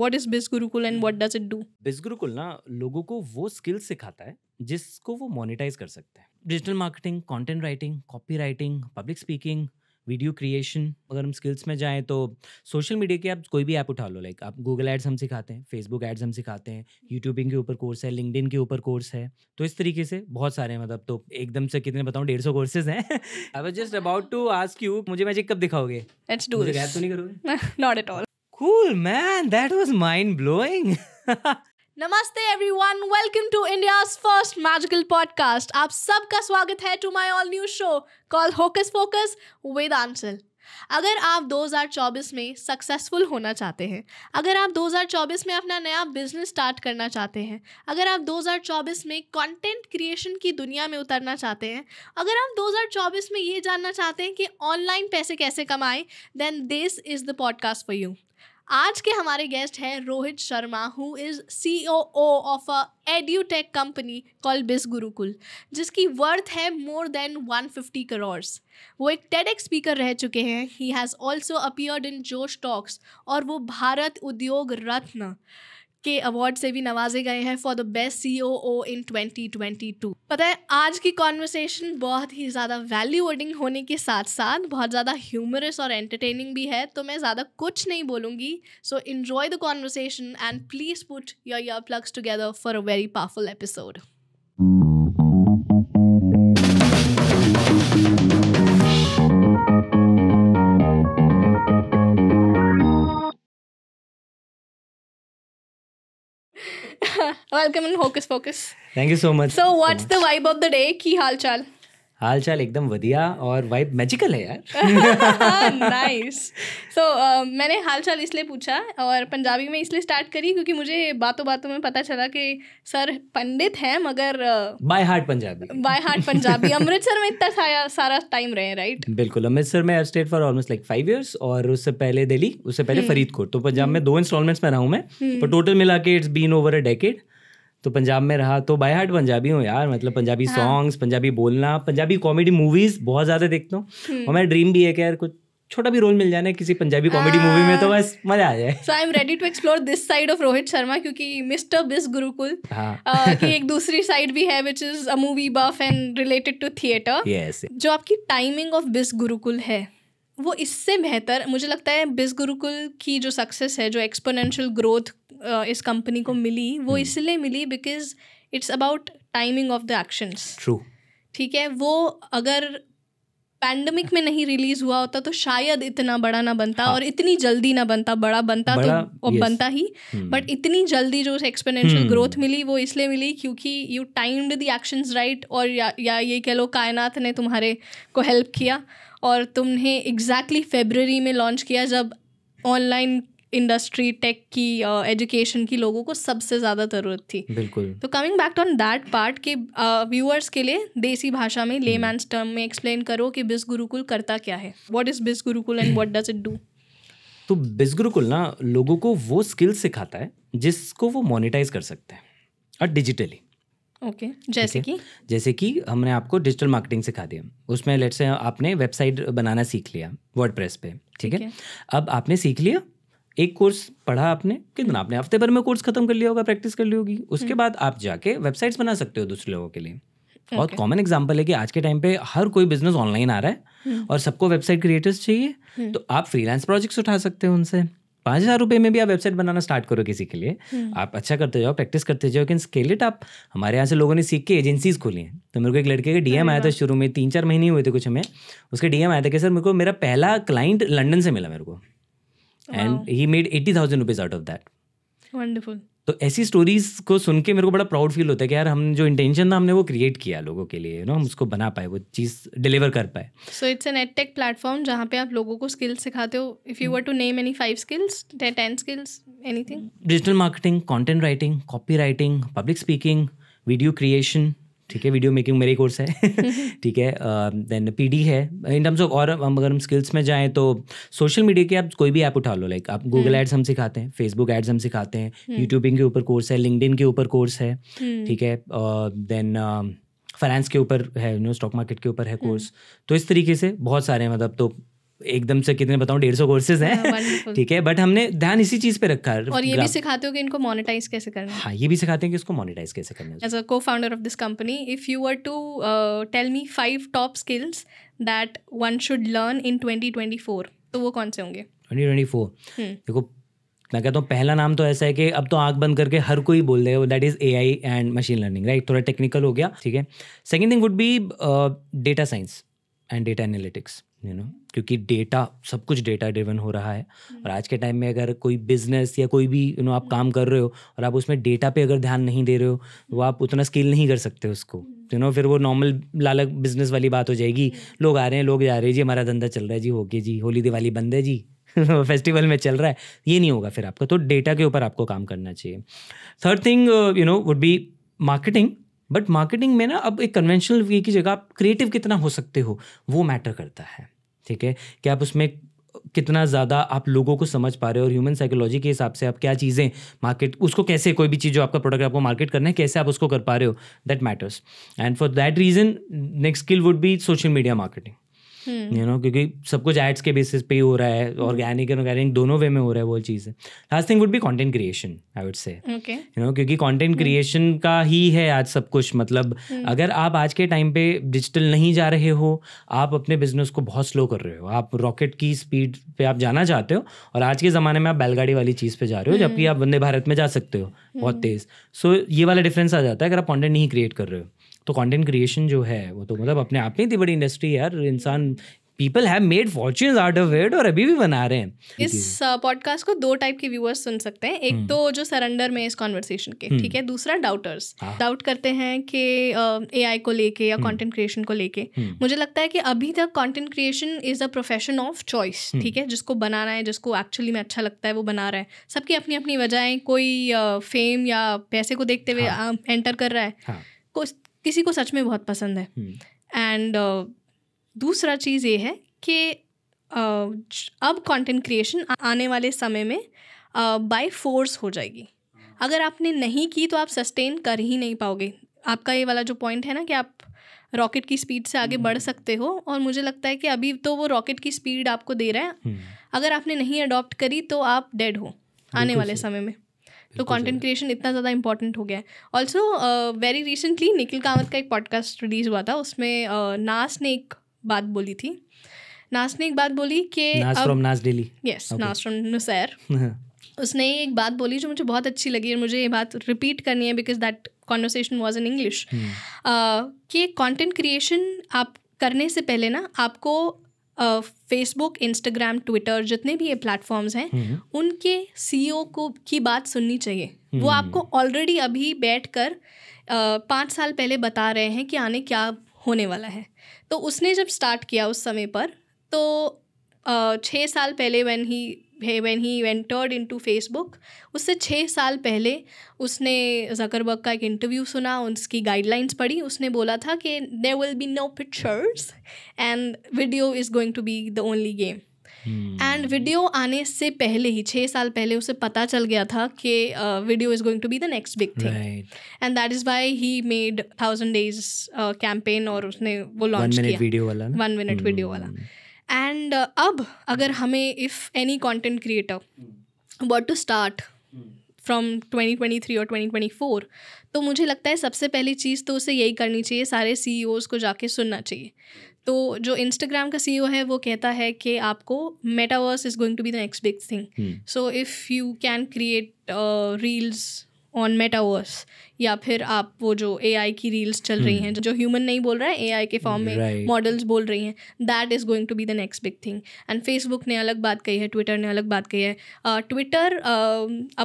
What is Biz Gurukul and what does it do Biz Gurukul ना लोगों को वो स्किल सिखाता है जिसको वो मोनिटाइज कर सकते हैं digital marketing content writing copy writing public speaking video creation अगर हम स्किल्स में जाएँ तो सोशल मीडिया के आप कोई भी ऐप उठा लो लाइक आप गूगल एड्स हम सिखाते हैं फेसबुक एड्स हम सिखाते हैं यूट्यूबिंग के ऊपर कोर्स है लिंकड के ऊपर कोर्स है तो इस तरीके से बहुत सारे हैं मतलब तो एकदम से कितने बताऊँ डेढ़ सौ कोर्सेज हैं I was just about to ask you मुझे मैजिक कब दिखाओगे तो नहीं करोगे not at all Cool, man. That was mind blowing. नमस्ते everyone welcome to India's first magical podcast आप सबका स्वागत है to my all new show call hocus focus with Ansal अगर आप 2024 में सक्सेसफुल होना चाहते हैं अगर आप 2024 में अपना नया बिजनेस स्टार्ट करना चाहते हैं अगर आप 2024 में कंटेंट क्रिएशन की दुनिया में उतरना चाहते हैं अगर आप 2024 में ये जानना चाहते हैं कि ऑनलाइन पैसे कैसे कमाएं then this is the podcast for you आज के हमारे गेस्ट हैं Rohit Sharma who is C O of a edtech company call Biz Gurukul जिसकी वर्थ है मोर देन 150 करोर्स वो एक टेड स्पीकर रह चुके हैं he has also appeared in Josh talks और वो भारत उद्योग रत्न के अवार्ड से भी नवाजे गए हैं for the best C O O in two पता है आज की कॉन्वर्सेशन बहुत ही ज़्यादा वैल्यू वर्डिंग होने के साथ साथ बहुत ज़्यादा ह्यूमरस और एंटरटेनिंग भी है तो मैं ज़्यादा कुछ नहीं बोलूँगी so enjoy the conversation and please put your your plugs together for a very powerful episode welcome in hocus pocus thank you so much so what's the vibe of the day ki hal chal हाल चाल एकदम बढ़िया और vibe magical है यार nice so so, uh, मैंने हाल चाल इसलिए पूछा और पंजाबी में इसलिए स्टार्ट करी क्योंकि मुझे बातों बातों में पता चला कि सर पंडित हैं मगर by uh, heart Punjabi by heart Punjabi Amritsar में इतना सारा सारा टाइम रहे राइट right? बिल्कुल अमृतसर में stayed for almost like five years और उससे पहले दिल्ली उससे पहले हम्म। फरीदकोट तो पंजाब में दो इंस्टॉलमेंट्स में रहा हूँ मैं हम्म। पर टोटल मिला के it's been over a decade तो पंजाब में रहा तो बाय हार्ट पंजाबी हूँ यार मतलब पंजाबी हाँ. पंजाबी बोलना पंजाबी कॉमेडी मूवीज बहुत ज़्यादा देखता हूँ हम्म। और मेरा ड्रीम भी है कि यार कुछ छोटा भी रोल मिल जाना किसी पंजाबी कॉमेडी मूवी हाँ। में तो बस मजा आ जाए so I am ready to explore this side of Rohit Sharma क्योंकि मिस्टर बिस गुरुकुल की एक दूसरी साइड भी है which is a movie buff and related to theatre जो आपकी टाइमिंग ऑफ बिस गुरुकुल है वो इससे बेहतर मुझे लगता है बिज गुरुकुल की जो सक्सेस है जो एक्सपोनेंशियल ग्रोथ इस कंपनी को मिली वो हम्म। इसलिए मिली because it's about timing of the actions true ठीक है वो अगर पैंडमिक में नहीं रिलीज हुआ होता तो शायद इतना बड़ा ना बनता हाँ. और इतनी जल्दी ना बनता बड़ा बनता तो बड़ा, तो वो बनता ही बट हम्म। इतनी जल्दी जो एक्सपोनेंशियल हम्म। ग्रोथ मिली वो इसलिए मिली क्योंकि you timed the actions right और या, या ये कह लो कायनात ने तुम्हारे को हेल्प किया और तुमने एग्जैक्टली exactly फेबररी में लॉन्च किया जब ऑनलाइन इंडस्ट्री टेक की एजुकेशन uh, की लोगों को सबसे ज़्यादा ज़रूरत थी बिल्कुल तो coming back on that part कि व्यूअर्स uh, के लिए देसी भाषा में ले मैंस टर्म में एक्सप्लेन करो कि बिस गुरुकुल करता क्या है what is Biz Gurukul and what does it do तो बिस गुरुकुल ना लोगों को वो स्किल्स सिखाता है जिसको वो मोनिटाइज कर सकते हैं और डिजिटली ओके okay, जैसे कि जैसे कि हमने आपको डिजिटल मार्केटिंग सिखा दिया उसमें लेट से आपने वेबसाइट बनाना सीख लिया वर्ड पे ठीक है अब आपने सीख लिया एक कोर्स पढ़ा आपने कितना आपने हफ्ते भर में कोर्स खत्म कर लिया होगा प्रैक्टिस कर ली होगी उसके हम्म। बाद आप जाके वेबसाइट्स बना सकते हो दूसरे लोगों के लिए बहुत कॉमन एग्जाम्पल है कि आज के टाइम पे हर कोई बिजनेस ऑनलाइन आ रहा है हम्म। और सबको वेबसाइट क्रिएटर्स चाहिए हम्म। तो आप फ्रीलांस प्रोजेक्ट्स उठा सकते हो उनसे पाँच हज़ार रुपये में भी आप वेबसाइट बनाना स्टार्ट करो किसी के लिए हम्म। आप अच्छा करते जाओ प्रैक्टिस करते जाओ लेकिन स्केल इट आप हमारे यहाँ से लोगों ने सीख के एजेंसीज खोली हैं तो मेरे को एक लड़के के डीएम आया था शुरू में तीन चार महीने हुए थे कुछ हमें उसके डीएम आया था कि सर मेरे को मेरा पहला क्लाइंट लंडन से मिला मेरे को and he made eighty thousand rupees out of that wonderful तो ऐसी स्टोरीज को सुन के मेरे को बड़ा प्राउड फील होता है कि यार हम जो इंटेंशन था हमने वो क्रिएट किया लोगों के लिए ना हम उसको बना पाए वो चीज़ डिलीवर कर पाए so it's an ed tech platform जहाँ पे आप लोगों को स्किल्स सिखाते हो if you were to name any five skills ten skills anything digital marketing content writing copy writing public speaking video creation ठीक है वीडियो मेकिंग मेरे कोर्स है ठीक है देन पी डी है इन टर्म्स ऑफ और हम अगर हम स्किल्स में जाएँ तो सोशल मीडिया के आप कोई भी ऐप उठा लो लाइक आप गूगल एड्स हम्म। हम सिखाते हैं फेसबुक एड्स हम सिखाते हैं यूट्यूबिंग हम्म। के ऊपर कोर्स है लिंकड के ऊपर कोर्स है हम्म। ठीक है देन फाइनेंस के ऊपर है यू नो स्टॉक मार्केट के ऊपर है कोर्स तो इस तरीके से बहुत सारे मतलब तो एकदम से कितने बताऊं डेढ़ सौ कोर्सेज हैं हाँ, ठीक है बट हमने ध्यान इसी चीज़ पे रखा है और ये भी सिखाते हो कि इनको मोनेटाइज कैसे करना हाँ ये भी सिखाते हैं कि इसको मोनेटाइज कैसे करना as a co founder of this company if you are to tell me five top skills that one should learn in twenty twenty four तो वो कौन से होंगे ट्वेंटी ट्वेंटी फोर देखो मैं कहता हूँ पहला नाम तो ऐसा है कि अब तो आंख बंद करके हर कोई बोल रहे हो that is A I and machine learning right थोड़ा टेक्निकल हो गया ठीक है second thing would be data science and data analytics you know क्योंकि डेटा सब कुछ डेटा ड्रिवन हो रहा है और आज के टाइम में अगर कोई बिजनेस या कोई भी यू नो आप काम कर रहे हो और आप उसमें डेटा पे अगर ध्यान नहीं दे रहे हो तो आप उतना स्केल नहीं कर सकते उसको यू नो फिर वो नॉर्मल लालक बिजनेस वाली बात हो जाएगी लोग आ रहे हैं लोग जा रहे हैं जी हमारा धंधा चल रहा है जी ओके जी होली दिवाली बंद है जी फेस्टिवल में चल रहा है ये नहीं होगा फिर आपका तो डेटा के ऊपर आपको काम करना चाहिए third thing you know would be marketing but marketing में ना अब एक कन्वेंशनल वे की जगह आप क्रिएटिव कितना हो सकते हो वो मैटर करता है ठीक है कि आप उसमें कितना ज़्यादा आप लोगों को समझ पा रहे हो और ह्यूमन साइकोलॉजी के हिसाब से आप क्या चीज़ें मार्केट उसको कैसे कोई भी चीज़ जो आपका प्रोडक्ट आपको मार्केट करना है कैसे आप उसको कर पा रहे हो that matters and for that reason next skill would be social media marketing you hmm. Know क्योंकि सब कुछ एड्स के बेसिस पे ही हो रहा है ऑर्गेनिक एंड ऑर्गेनिक दोनों वे में हो रहा है वो चीज़ last thing would be content creation I would say you know क्योंकि कंटेंट क्रिएशन hmm. का ही है आज सब कुछ मतलब hmm. अगर आप आज के टाइम पे डिजिटल नहीं जा रहे हो आप अपने बिजनेस को बहुत स्लो कर रहे हो आप रॉकेट की स्पीड पे आप जाना चाहते हो और आज के ज़माने में आप बैलगाड़ी वाली चीज़ पे जा रहे हो जबकि आप वंदे भारत में जा सकते हो बहुत तेज़ सो ये वाला डिफरेंस आ जाता है अगर आप कॉन्टेंट नहीं क्रिएट कर रहे हो तो कंटेंट क्रिएशन जो है वो तो मतलब अपने आप में इतनी बड़ी इंडस्ट्री यार इंसान people have made fortune out of it और अभी भी बना रहे हैं इस पॉडकास्ट को दो टाइप के व्यूअर्स सुन सकते हैं एक हम्म। तो जो सरेंडर में इस कॉन्वर्सेशन के ठीक है हम्म। दूसरा डाउटर्स हाँ। डाउट करते हैं कि ए आई को लेके या कॉन्टेंट हम्म। क्रिएशन को लेके मुझे लगता है कि अभी तक content creation is a profession of choice ठीक है जिसको बनाना है जिसको एक्चुअली में अच्छा लगता है वो बना रहा है सबकी अपनी अपनी वजह कोई फेम या पैसे को देखते हुए एंटर हाँ। कर रहा है हाँ। किसी को सच में बहुत पसंद है एंड हम्म। hmm. uh, दूसरा चीज़ ये है कि uh, अब कंटेंट क्रिएशन आने वाले समय में बाय uh, फोर्स हो जाएगी अगर आपने नहीं की तो आप सस्टेन कर ही नहीं पाओगे आपका ये वाला जो पॉइंट है ना कि आप रॉकेट की स्पीड से आगे बढ़ हम्म। सकते हो और मुझे लगता है कि अभी तो वो रॉकेट की स्पीड आपको दे रहा है हम्म। अगर आपने नहीं अडॉप्ट करी तो आप डेड हो आने वाले समय में तो कंटेंट क्रिएशन इतना ज़्यादा इंपॉर्टेंट हो गया है also very recently Nikhil Kamath का एक पॉडकास्ट रिलीज हुआ था उसमें uh, नास ने एक बात बोली थी नास ने एक बात बोली कि Nas Daily yes Nas from Nuseir उसने एक बात बोली जो मुझे बहुत अच्छी लगी और मुझे ये बात रिपीट करनी है because that conversation was in English कि कॉन्टेंट क्रिएशन आप करने से पहले ना आपको फेसबुक इंस्टाग्राम ट्विटर जितने भी ये प्लेटफॉर्म्स हैं हम्म। उनके सीईओ e को की बात सुननी चाहिए वो हम्म। आपको ऑलरेडी अभी बैठ कर पाँच साल पहले बता रहे हैं कि आने क्या होने वाला है तो उसने जब स्टार्ट किया उस समय पर तो छः साल पहले when he when he ventured into Facebook उससे छः साल पहले उसने जकरबर्ग का एक इंटरव्यू सुना उसकी गाइडलाइंस पढ़ी उसने बोला था कि there will be no pictures and video is going to be the only game and video आने से पहले ही छः साल पहले उसे पता चल गया था कि video is going to be the next big thing and that is why he made thousand days campaign और उसने वो लॉन्च किया वन मिनट वीडियो वाला एंड uh, अब अगर हमें if any content creator want to start from 2023 और 2024 तो मुझे लगता है सबसे पहली चीज़ तो उसे यही करनी चाहिए सारे सी e को जाके सुनना चाहिए तो जो इंस्टाग्राम का सी e है वो कहता है कि आपको metaverse is going to be the next big thing so if you can create reels on metaverse या फिर आप वो जो ए आई की रील्स चल रही hmm. हैं जो ह्यूमन नहीं बोल रहा है ए आई के फॉर्म में मॉडल्स बोल रही हैं that is going to be the next big thing and Facebook ने अलग बात कही है ट्विटर ने अलग बात कही है ट्विटर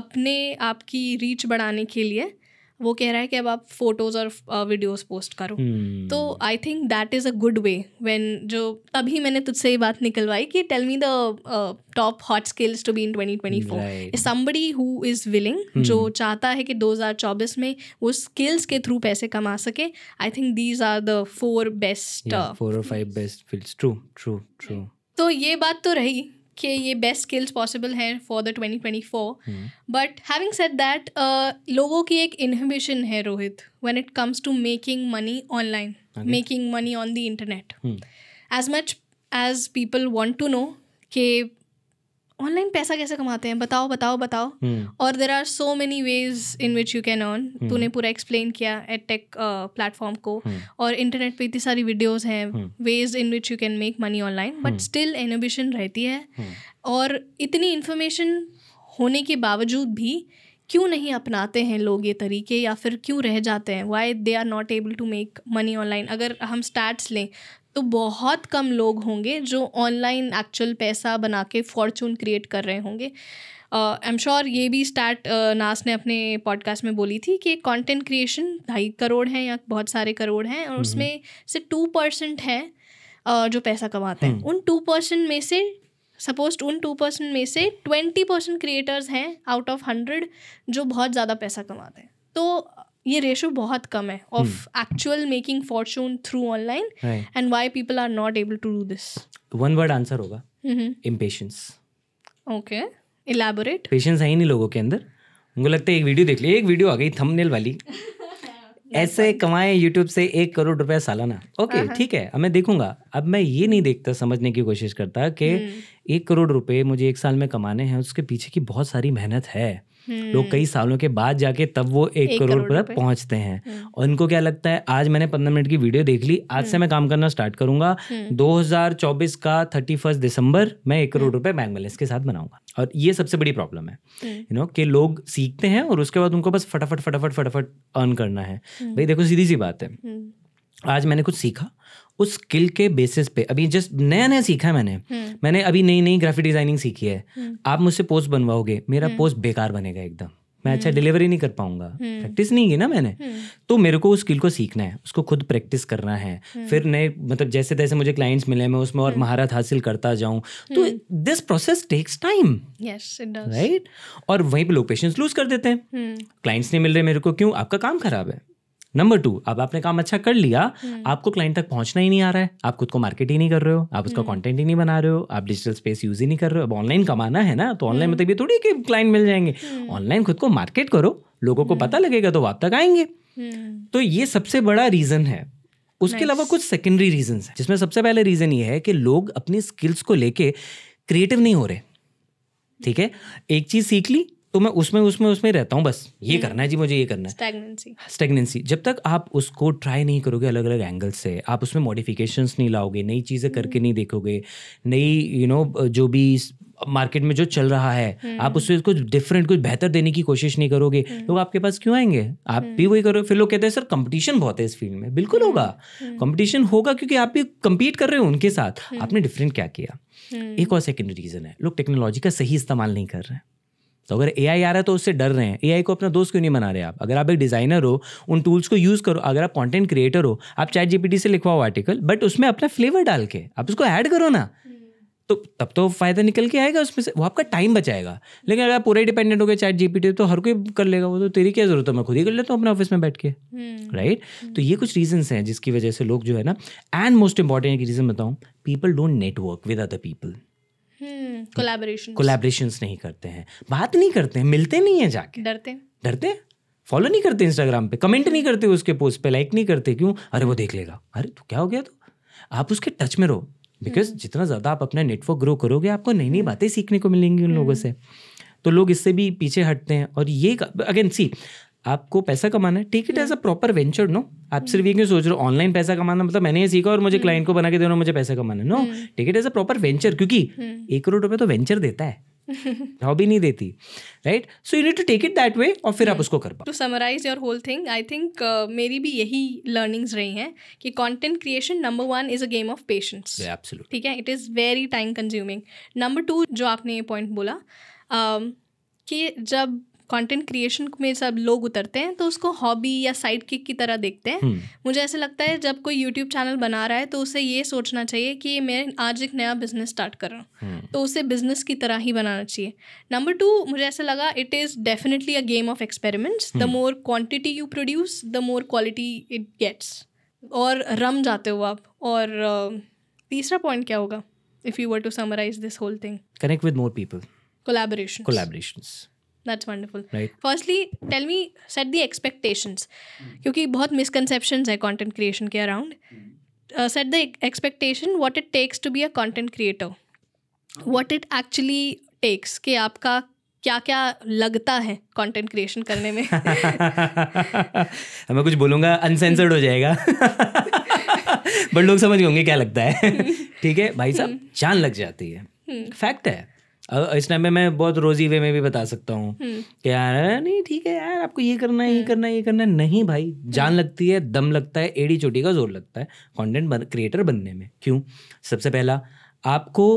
अपने आपकी रीच बढ़ाने के लिए वो कह रहा है कि अब आप फोटोज और वीडियोस पोस्ट करो हम्म। तो I think that is a good way when जो तभी मैंने तुझसे ये बात निकलवाई कि tell me the top hot skills to be in 2024 somebody who is willing जो चाहता है कि 2024 में वो स्किल्स के थ्रू पैसे कमा सके I think these are the four best four और five best fields true true true तो ये बात तो रही कि ये बेस्ट स्किल्स पॉसिबल हैं for the twenty twenty four but having set that लोगों की एक इनहिबिशन है Rohit when it comes to making money online making money on the internet as much as people want to know कि online पैसा कैसे कमाते हैं बताओ बताओ बताओ हम्म। और there are so many ways in which you can earn तूने पूरा एक्सप्लेन किया एट टेक प्लेटफॉर्म को हम्म। और इंटरनेट पे इतनी सारी वीडियोस हैं ways in which you can make money online but still an inhibition रहती है हम्म। और इतनी इन्फॉर्मेशन होने के बावजूद भी क्यों नहीं अपनाते हैं लोग ये तरीके या फिर क्यों रह जाते हैं why they are not able to make money online अगर हम स्टैट्स लें तो बहुत कम लोग होंगे जो ऑनलाइन एक्चुअल पैसा बना के फॉर्चून क्रिएट कर रहे होंगे आई एम श्योर ये भी स्टार्ट uh, नास ने अपने पॉडकास्ट में बोली थी कि कंटेंट क्रिएशन ढाई करोड़ हैं या बहुत सारे करोड़ हैं और उसमें से टू परसेंट हैं uh, जो पैसा कमाते हैं हम्म। उन टू परसेंट में से सपोज उन टू परसेंट में से ट्वेंटी परसेंट क्रिएटर्स हैं आउट ऑफ हंड्रेड जो बहुत ज़्यादा पैसा कमाते हैं तो ये रेशो बहुत कम है of actual making fortune through online and why people are not able to do this one word answer होगा इम्पेशंस ओके इलेबोरेट पेशेंस है ही नहीं लोगों के अंदर उनको लगता है एक वीडियो देख ली एक वीडियो आ गई थंबनेल वाली ऐसे कमाए यूट्यूब से एक करोड़ रुपया सालाना ओके okay, uh-huh. ठीक है अब मैं देखूंगा अब मैं ये नहीं देखता समझने की कोशिश करता कि hmm. एक करोड़ रुपए मुझे एक साल में कमाने हैं उसके पीछे की बहुत सारी मेहनत है लोग कई हम्म। सालों के बाद जाके तब वो एक, एक करोड़, करोड़ तक पहुंचते हैं हम्म। और इनको क्या लगता है आज मैंने पंद्रह मिनट की वीडियो देख ली आज से हम्म। मैं काम करना स्टार्ट करूंगा 2024 का थर्टी फर्स्ट दिसंबर मैं एक करोड़ रुपए बैंक बैलेंस के साथ बनाऊंगा और ये सबसे बड़ी प्रॉब्लम है यू नो कि लोग सीखते हैं और उसके बाद उनको बस फटाफट फटाफट फटाफट अर्न करना है भाई देखो सीधी सी बात है आज मैंने कुछ सीखा उस स्किल के बेसिस पे अभी जस्ट नया नया सीखा है मैंने हम्म। मैंने अभी नई नई ग्राफिक डिजाइनिंग सीखी है हम्म। आप मुझसे पोस्ट बनवाओगे मेरा पोस्ट हम्म। बेकार बनेगा एकदम मैं अच्छा डिलीवरी नहीं कर पाऊंगा प्रैक्टिस नहीं की ना मैंने तो मेरे को उस स्किल को सीखना है उसको खुद प्रैक्टिस करना है फिर नए मतलब जैसे तैसे मुझे क्लाइंट्स मिले मैं उसमें और महारत हासिल करता जाऊं तो this process takes time right और वहीं पे लोग पेशेंस लूज कर देते हैं क्लाइंट्स नहीं मिल रहे मेरे को क्यों आपका काम खराब है नंबर टू अब आपने काम अच्छा कर लिया हम्म। आपको क्लाइंट तक पहुंचना ही नहीं आ रहा है आप खुद को मार्केट ही नहीं कर रहे हो आप उसका कंटेंट हम्म। ही नहीं बना रहे हो आप डिजिटल स्पेस यूज ही नहीं कर रहे हो अब ऑनलाइन कमाना है ना तो ऑनलाइन मतलब हम्म। तो ये थोड़ी कि क्लाइंट मिल जाएंगे ऑनलाइन खुद को मार्केट करो लोगों को पता लगेगा तो आप तक आएंगे तो ये सबसे बड़ा रीज़न है उसके अलावा कुछ सेकेंडरी रीजन है जिसमें सबसे पहले रीज़न ये है कि लोग अपनी स्किल्स को लेके क्रिएटिव नहीं हो रहे ठीक है एक चीज़ सीख ली तो मैं उसमें उसमें उसमें रहता हूँ बस ये हम्म। करना है जी मुझे ये करना है स्टेगनेंसी स्टेगनेंसी जब तक आप उसको ट्राई नहीं करोगे अलग अलग एंगल से आप उसमें मॉडिफिकेशंस नहीं लाओगे नई चीज़ें हम्म। करके नहीं देखोगे नई यू नो जो भी मार्केट में जो चल रहा है आप हम्म। उससे कुछ डिफरेंट कुछ बेहतर देने की कोशिश नहीं करोगे लोग आपके पास क्यों आएंगे आप भी वही करो फिर लोग कहते हैं सर कंपटीशन बहुत है इस फील्ड में बिल्कुल होगा कंपटीशन होगा क्योंकि आप भी कंपीट कर रहे हो उनके साथ आपने डिफरेंट क्या किया एक और सेकेंड रीज़न है लोग टेक्नोलॉजी का सही इस्तेमाल नहीं कर रहे हैं तो अगर ए आ रहा है तो उससे डर रहे हैं ए को अपना दोस्त क्यों नहीं बना रहे आप अगर आप एक डिज़ाइनर हो उन टूल्स को यूज़ करो अगर आप कंटेंट क्रिएटर हो आप चैट जीपीटी से लिखवाओ आर्टिकल बट उसमें अपना फ्लेवर डाल के आप उसको ऐड करो ना तो तब तो फायदा निकल के आएगा उसमें से वो आपका टाइम बचाएगा लेकिन अगर आप पूरे डिपेंडेंट हो गए चैट जीपीटी तो हर कोई कर लेगा वो तो तेरी क्या जरूरत है मैं खुद ही कर लेता हूँ अपने ऑफिस में बैठ के राइट हम्म। तो ये कुछ रीजंस हैं जिसकी वजह से लोग जो है ना एंड मोस्ट इंपॉर्टेंट एक रीज़न बताऊँ people don't network with other people collaboration हम्म, कोलैबोरेशन नहीं करते हैं बात नहीं करते हैं मिलते नहीं है जाके डरते डरते फॉलो नहीं करते इंस्टाग्राम पे कमेंट नहीं करते उसके पोस्ट पे लाइक नहीं करते क्यों अरे वो देख लेगा अरे तो क्या हो गया तो आप उसके टच में रहो बिकॉज हम्म। जितना ज़्यादा आप अपना नेटवर्क ग्रो करोगे आपको नई नई बातें सीखने को मिलेंगी उन लोगों हम्म। से तो लोग इससे भी पीछे हटते हैं और ये अगेन सी आपको पैसा कमाना है take it as a proper venture no आप हम्म। सिर्फ ये क्यों सोच रहे हो ऑनलाइन पैसा कमाना मतलब मैंने ये सीखा और मुझे क्लाइंट हम्म। को बना के देना मुझे पैसा कमाना no take it as a proper venture क्योंकि हम्म। एक करोड़ रुपए तो वेंचर देता है हॉबी नहीं देती right so you need to take it that way और फिर आप उसको कर पाओ to summarise your whole thing I think मेरी भी यही लर्निंग्स रही हैं कि content creation number one is a game of patience ठीक है it is very time consuming number two जो आपने ये पॉइंट बोला um, कि जब कंटेंट क्रिएशन में सब लोग उतरते हैं तो उसको हॉबी या साइड किक की तरह देखते हैं हम्म। मुझे ऐसा लगता है जब कोई यूट्यूब चैनल बना रहा है तो उसे ये सोचना चाहिए कि मैं आज एक नया बिजनेस स्टार्ट कर रहा हूँ हम्म। तो उसे बिजनेस की तरह ही बनाना चाहिए नंबर टू मुझे ऐसा लगा it is definitely a game of experiments the more quantity you produce the more quality it gets और रम जाते हो आप और तीसरा पॉइंट क्या होगा if you were to summarise this whole thing connect with more people collaboration collaborations that's wonderful firstly tell me set the expectations क्योंकि बहुत मिसकनसेप्शन है कॉन्टेंट क्रिएशन के around set the expectation what it takes to be a content creator what it actually takes कि आपका क्या क्या लगता है कंटेंट क्रिएशन करने में मैं कुछ बोलूँगा अनसेंसर्ड हो जाएगा बट लोग समझ गए होंगे क्या लगता है ठीक है भाई साहब hmm. जान लग जाती है फैक्ट hmm. है इस टाइम में मैं बहुत रोजी वे में भी बता सकता हूँ हम्म। कि यार नहीं ठीक है यार आपको ये करना है ये हम्म। करना है ये करना है नहीं भाई जान हम्म। लगती है दम लगता है एड़ी चोटी का जोर लगता है कंटेंट क्रिएटर बनने में क्यों सबसे पहला आपको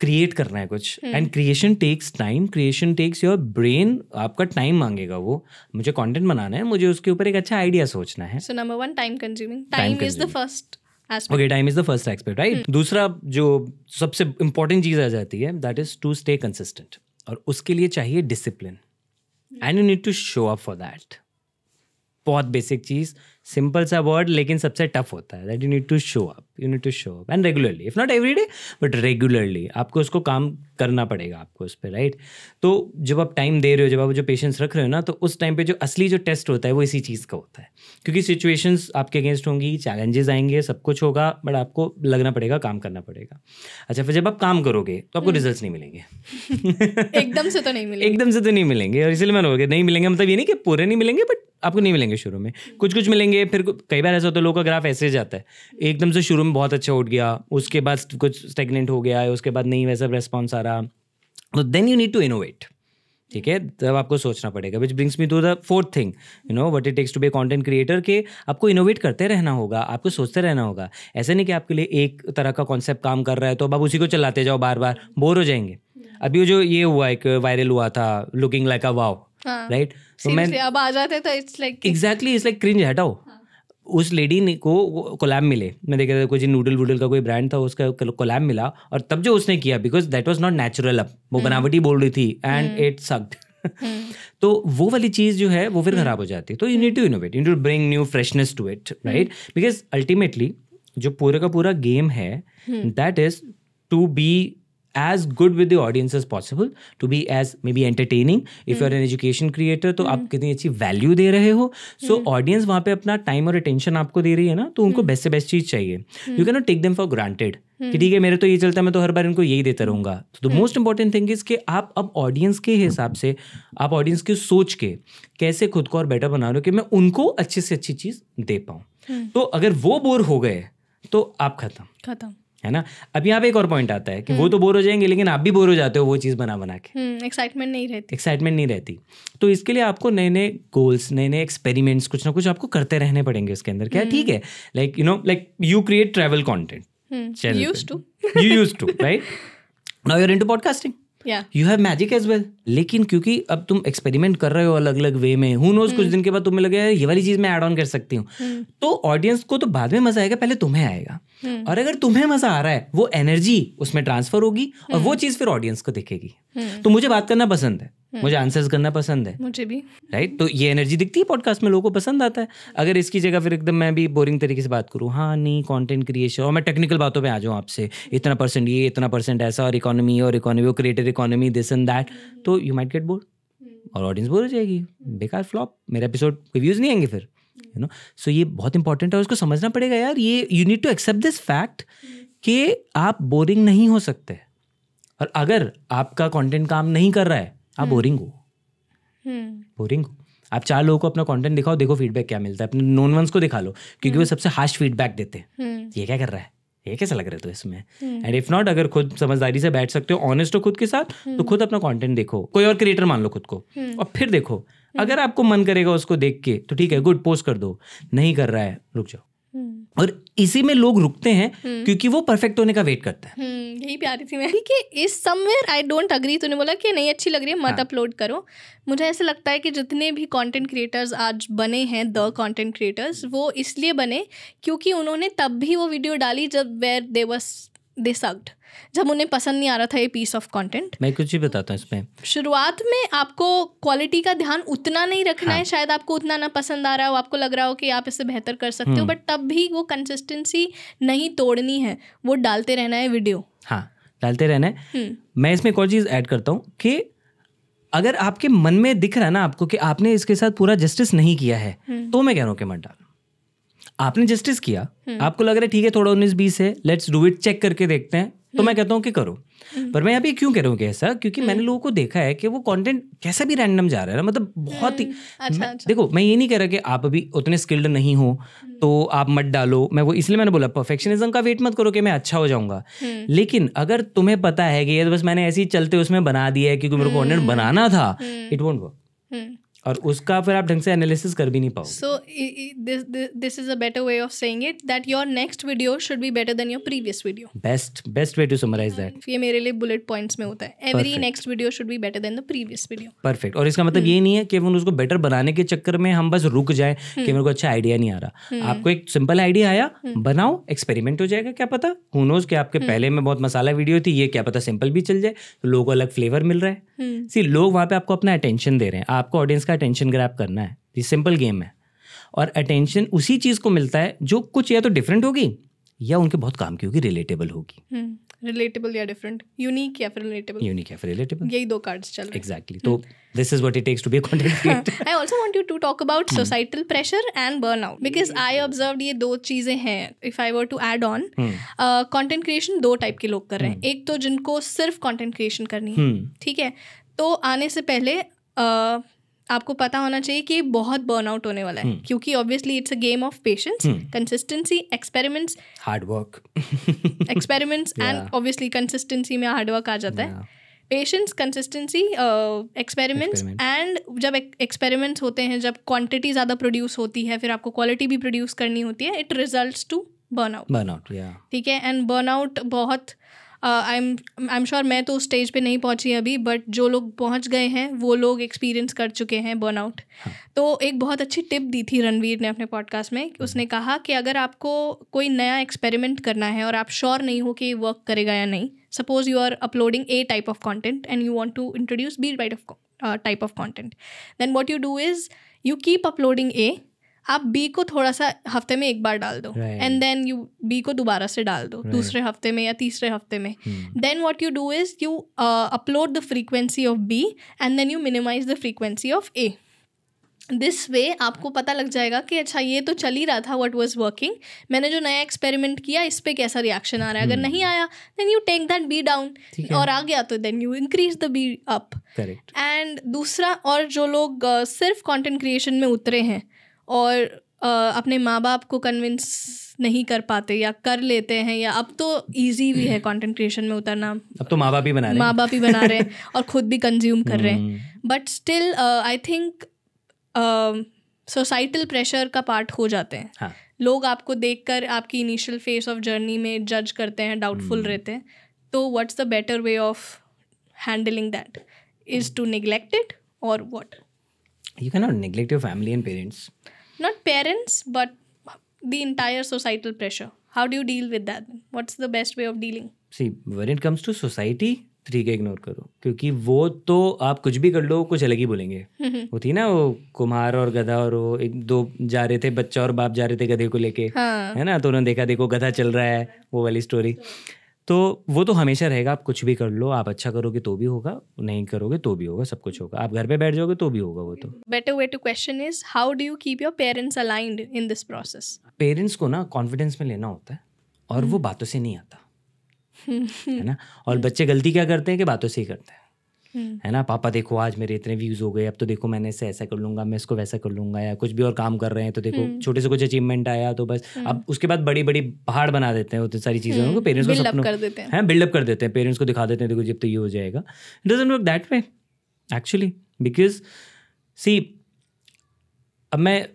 क्रिएट करना है कुछ and creation takes time creation takes your brain आपका टाइम मांगेगा वो मुझे कंटेंट बनाना है मुझे उसके ऊपर एक अच्छा आइडिया सोचना है so number one time consuming time is the first okay time is the first expect right दूसरा जो सबसे इंपॉर्टेंट चीज आ जाती है that is to stay consistent और उसके लिए चाहिए discipline and you need to show up for that बहुत बेसिक चीज सिंपल सा वर्ड लेकिन सबसे टफ होता है that you need to show up you need to show up and regularly if not every day but regularly आपको उसको काम करना पड़ेगा आपको उस पर राइट तो जब आप टाइम दे रहे हो जब आप जो पेशेंस रख रहे हो ना तो उस टाइम पे जो असली जो टेस्ट होता है वो इसी चीज़ का होता है क्योंकि सिचुएशंस आपके अगेंस्ट होंगी चैलेंजेस आएंगे सब कुछ होगा बट आपको लगना पड़ेगा काम करना पड़ेगा अच्छा फिर जब आप काम करोगे तो आपको रिजल्ट हम्म। नहीं मिलेंगे एकदम से तो नहीं मिलेंगे एकदम से तो नहीं मिलेंगे और इसीलिए मैंने नहीं मिलेंगे मतलब ये नहीं कि पूरे नहीं मिलेंगे बट आपको नहीं मिलेंगे शुरू में कुछ कुछ मिलेंगे उठेंगे फिर कई बार ऐसा होता है लोगों का ग्राफ ऐसे जाता है एकदम से शुरू में बहुत अच्छा उठ गया उसके बाद कुछ स्टेगनेंट हो गया है उसके बाद नहीं वैसा रेस्पॉन्स आ रहा तो then you need to innovate ठीक है तब आपको सोचना पड़ेगा which brings me to the fourth thing you know what it takes to be content creator के आपको इनोवेट करते रहना होगा आपको सोचते रहना होगा ऐसे नहीं कि आपके लिए एक तरह का कॉन्सेप्ट काम कर रहा है तो अब आप उसी को चलाते जाओ बार बार बोर हो जाएंगे अभी जो ये हुआ एक वायरल हुआ था looking like a wow right हाँ। अब आ जाते तो it's like exactly it's like cringe हटाओ हाँ। उस लेडी को कोलैब मिले मैं देख रहा था कोई नूडल वूडल का कोई ब्रांड था उसका कोलैब मिला और तब जो उसने किया because that was not natural अब वो हम्म। बनावटी बोल रही थी एंड इट सक्ड तो वो वाली चीज जो है वो फिर हम्म। खराब हो जाती है तो you need to innovate you need bring new freshness to it right because ultimately जो पूरे का पूरा गेम है that is to be as good with the audience as possible to be as maybe entertaining if you're an education creator तो आप hmm. कितनी अच्छी value दे रहे हो सो ऑडियंस hmm. वहाँ पे अपना टाइम और अटेंशन आपको दे रही है ना तो उनको बेस्ट hmm. से बेस्ट चीज़ चाहिए you can not take them for granted कि ठीक है मेरे तो ये चलता है मैं तो हर बार इनको यही देता रहूँगा तो the most important thing is कि आप अब ऑडियंस के हिसाब से आप ऑडियंस की सोच के कैसे खुद को और बेटर बना रहे हो कि मैं उनको अच्छे से अच्छी चीज़ दे पाऊँ तो अगर वो बोर हो गए तो आप खत्म खत्म है ना अब यहाँ पे एक और पॉइंट आता है कि वो हम्म। तो बोर हो जाएंगे लेकिन आप भी बोर हो जाते हो वो चीज़ बना बना के एक्साइटमेंट हम्म, नहीं रहती एक्साइटमेंट नहीं रहती तो इसके लिए आपको नए नए गोल्स नए नए एक्सपेरिमेंट्स कुछ ना कुछ आपको करते रहने पड़ेंगे उसके अंदर क्या हम्म। ठीक है like you know like you create travel content you use to right now you're into podcasting you have magic as well लेकिन क्योंकि अब तुम एक्सपेरिमेंट कर रहे हो अलग अलग वे में हु नोज कुछ hmm. दिन के बाद तुम्हें लगे ये वाली चीज मैं ऐड ऑन कर सकती हूँ hmm. तो ऑडियंस को तो बाद में मजा आएगा पहले तुम्हें आएगा hmm. और अगर तुम्हें मजा आ रहा है वो एनर्जी उसमें ट्रांसफर होगी और वो चीज फिर ऑडियंस को दिखेगी तो मुझे बात करना पसंद है हम्म। मुझे आंसर्स करना पसंद है मुझे भी राइट तो ये एनर्जी दिखती है पॉडकास्ट में लोगों को पसंद आता है अगर इसकी जगह फिर एकदम मैं भी बोरिंग तरीके से बात करूँ हाँ नहीं कॉन्टेंट क्रिएशन और मैं टेक्निकल बातों में आ जाऊँ आपसे इतना परसेंट ये इतना परसेंट ऐसा और इकोनॉमी और इकोनॉमी हम्म। तो हम्म। और creator economy this and that तो यू माइट गेट बोर्ड और ऑडियंस बोर हो जाएगी बेकार फ्लॉप मेरा एपिसोड रिव्यूज़ नहीं आएंगे फिर यू नो सो ये बहुत इंपॉर्टेंट है और उसको समझना पड़ेगा यार ये you need to accept this fact कि आप बोरिंग नहीं हो सकते और अगर आपका कंटेंट काम नहीं कर रहा है आप हाँ, हम्म। बोरिंग हो हम्म। बोरिंग हो आप चार लोगों को अपना कंटेंट दिखाओ देखो फीडबैक क्या मिलता है अपने नॉन वंस को दिखा लो क्योंकि वो हम्म। सबसे हार्श फीडबैक देते हैं ये क्या कर रहा है ये कैसा लग रहा है तो इसमें एंड इफ नॉट अगर खुद समझदारी से बैठ सकते हो ऑनेस्ट हो खुद के साथ तो खुद अपना कंटेंट देखो कोई और क्रिएटर मान लो खुद को और फिर देखो अगर आपको मन करेगा उसको देख के तो ठीक है गुड पोस्ट कर दो नहीं कर रहा है रुक जाओ और इसी में लोग रुकते हैं हम्म। क्योंकि वो परफेक्ट होने का वेट करते हैं यही प्यारी थी मैं कि इस समवेयर आई डोंट अग्री तूने बोला कि नहीं अच्छी लग रही है मत हाँ. अपलोड करो मुझे ऐसा लगता है कि जितने भी कंटेंट क्रिएटर्स आज बने हैं द कंटेंट क्रिएटर्स वो इसलिए बने क्योंकि उन्होंने तब भी वो वीडियो डाली जब वेयर दे वस दे सक्ड जब उन्हें पसंद नहीं आ रहा था ये पीस ऑफ कंटेंट मैं कुछ ही बताता हूँ इसमें शुरुआत में आपको क्वालिटी का ध्यान उतना नहीं रखना हाँ. है शायद आपको उतना ना पसंद आ रहा हो आपको लग रहा हो कि आप इससे बेहतर कर सकते हो बट हम्म। तब भी वो कंसिस्टेंसी नहीं तोड़नी है वो डालते रहना है वीडियो हाँ डालते रहना है हम्म। मैं इसमें एक और चीज़ ऐड करता हूँ कि अगर आपके मन में दिख रहा है ना आपको कि आपने इसके साथ पूरा जस्टिस नहीं किया है हम्म। तो मैं कह रहा हूँ कि मत डालो आपने जस्टिस किया आपको लग रहा है ठीक है थोड़ा उन्नीस बीस है लेट्स डू इट चेक करके देखते हैं तो मैं कहता हूँ कि करो हम्म। पर मैं अभी क्यों कह रहा हूँ कि ऐसा क्योंकि मैंने हम्म। लोगों को देखा है कि वो कंटेंट कैसा भी रैंडम जा रहा है ना मतलब बहुत ही हम्म। अच्छा, अच्छा। देखो मैं ये नहीं कह रहा कि आप अभी उतने स्किल्ड नहीं हो तो आप मत डालो मैं वो इसलिए मैंने बोला परफेक्शनिज्म का वेट मत करो कि मैं अच्छा हो जाऊंगा लेकिन अगर तुम्हें पता है कि ये तो बस मैंने ऐसे ही चलते उसमें बना दिया है क्योंकि मेरे को कॉन्टेंट बनाना था इट वर्क और उसका फिर आप ढंग से एनालिसिस कर भी नहीं पाओ so this is a better way of saying it that your next video should be better than your previous video best best way to summarise that ये मेरे लिए बुलेट पॉइंट्स में होता है every next video should be better than the previous video perfect और इसका मतलब hmm. ये नहीं है कि केवल उसको बेटर बनाने के चक्कर में हम बस रुक जाए hmm. कि मेरे को अच्छा आइडिया नहीं आ रहा hmm. आपको एक सिंपल आइडिया आया hmm. बनाओ एक्सपेरिमेंट हो जाएगा क्या पता हु नोज कि आपके hmm. पहले में बहुत मसाला वीडियो थी ये क्या पता सिंपल भी चल जाए लोगों को अलग फ्लेवर मिल रहा है सी hmm. लोग वहां पे आपको अपना अटेंशन दे रहे हैं आपको ऑडियंस का अटेंशन ग्रैप करना है ये सिंपल गेम है और अटेंशन उसी चीज़ को मिलता है जो कुछ या तो डिफरेंट होगी या उनके बहुत काम की होगी रिलेटेबल होगी रिलेटेबल हम्म, या डिफरेंट यूनिक या फिर रिलेटेबल यूनिक या फिर रिलेटेबल यही दो कार्ड्स चल रहे हैं एग्जैक्टली तो this is what it takes to be a content creator I also want you to talk about societal pressure and burnout because I observed ये दो चीजें हैं if I were to add on content creation दो type के लोग कर रहे hmm. हैं एक तो जिनको सिर्फ कंटेंट क्रिएशन करनी है hmm. ठीक है तो आने से पहले uh, आपको पता होना चाहिए कि बहुत बर्नआउट होने वाला है हम्म। क्योंकि obviously it's a game of patience consistency experiments hard work experiments and obviously consistency में हार्डवर्क आ जाता है पेशेंस कंसिस्टेंसी एक्सपेरिमेंट्स एंड जब एक्सपेरिमेंट्स होते हैं जब क्वांटिटी ज़्यादा प्रोड्यूस होती है फिर आपको क्वालिटी भी प्रोड्यूस करनी होती है it result to burn out ठीक है एंड बर्नआउट बहुत uh, I am I am sure मैं तो उस स्टेज पे नहीं पहुंची अभी बट जो लोग पहुंच गए हैं वो लोग एक्सपीरियंस कर चुके हैं बर्नआउट हाँ। तो एक बहुत अच्छी टिप दी थी रणवीर ने अपने पॉडकास्ट में उसने हम्म। कहा कि अगर आपको कोई नया एक्सपेरिमेंट करना है और आप श्योर नहीं हो कि वर्क करेगा या नहीं suppose you are uploading A type of content and you want to introduce B type of type of content then what you do is you keep uploading A आप बी को थोड़ा सा हफ्ते में एक बार डाल दो एंड देन यू बी को दोबारा से डाल दो right. दूसरे हफ्ते में या तीसरे हफ्ते में then what you do is you upload the frequency of B and then you minimise the frequency of A this way आपको पता लग जाएगा कि अच्छा ये तो चल ही रहा था वट वॉज वर्किंग मैंने जो नया एक्सपेरिमेंट किया इस पर कैसा रिएक्शन आ रहा है अगर hmm. नहीं आया then you take that B down और आ गया तो then you increase the B up and दूसरा और जो लोग uh, सिर्फ कॉन्टेंट क्रिएशन में उतरे हैं और आ, अपने माँ बाप को कन्विंस नहीं कर पाते या कर लेते हैं या अब तो इजी भी है कंटेंट क्रिएशन में उतरना अब तो माँ बाप ही बना रहे माँ बाप ही बना रहे हैं और खुद भी कंज्यूम कर रहे हैं but still I think societal pressure का पार्ट हो जाते हैं हाँ. लोग आपको देख कर आपकी इनिशियल फेज ऑफ जर्नी में जज करते हैं डाउटफुल हम्म। रहते हैं तो what's the better way of handling that is to neglect it और what you can not neglect your family and parents not parents but the entire societal pressure how do you deal with that what's the best way of dealing see when it comes to society three के ignore करो क्योंकि वो तो आप कुछ भी कर लो कुछ अलग ही बोलेंगे वो थी ना वो कुम्हार और गधा और वो एक दो जा रहे थे बच्चा और बाप जा रहे थे गधे को लेके हाँ। है ना तो उन्होंने देखा देखो गधा चल रहा है वो वाली स्टोरी तो वो तो हमेशा रहेगा आप कुछ भी कर लो आप अच्छा करोगे तो भी होगा नहीं करोगे तो भी होगा सब कुछ होगा आप घर पे बैठ जाओगे तो भी होगा वो तो better way to question is how do you keep your parents aligned in this process parents को ना कॉन्फिडेंस में लेना होता है और वो hmm. बातों से नहीं आता है ना और बच्चे गलती क्या करते हैं कि बातों से ही करते हैं हम्म। है ना पापा देखो आज मेरे इतने व्यूज हो गए अब तो देखो मैंने इससे ऐसा कर लूंगा मैं इसको वैसा कर लूंगा या कुछ भी और काम कर रहे हैं तो देखो हम्म। छोटे से कुछ अचीवमेंट आया तो बस हम्म। अब उसके बाद बड़ी बड़ी पहाड़ बना देते हैं उतनी तो सारी चीजें उनको पेरेंट्स को सपनों हैं बिल्डअप कर देते हैं पेरेंट्स को दिखा देते हैं देखो जब तो ये हो जाएगा doesn't work that way actually because see अब मैं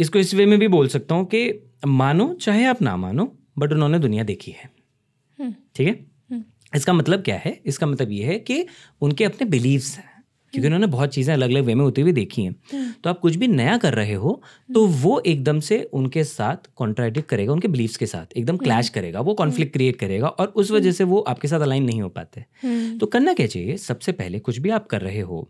इसको इस वे में भी बोल सकता हूँ कि मानो चाहे आप ना मानो बट उन्होंने दुनिया देखी है ठीक है इसका मतलब क्या है इसका मतलब ये है कि उनके अपने बिलीव्स हैं क्योंकि उन्होंने बहुत चीज़ें अलग अलग वे में होती हुई देखी हैं हम्म। तो आप कुछ भी नया कर रहे हो हम्म। तो वो एकदम से उनके साथ कॉन्ट्राडिक करेगा उनके बिलीव्स के साथ एकदम क्लैश हम्म। करेगा वो कॉन्फ्लिक्ट क्रिएट करेगा और उस वजह से वो आपके साथ अलाइन नहीं हो पाते तो करना क्या चाहिए सबसे पहले कुछ भी आप कर रहे हो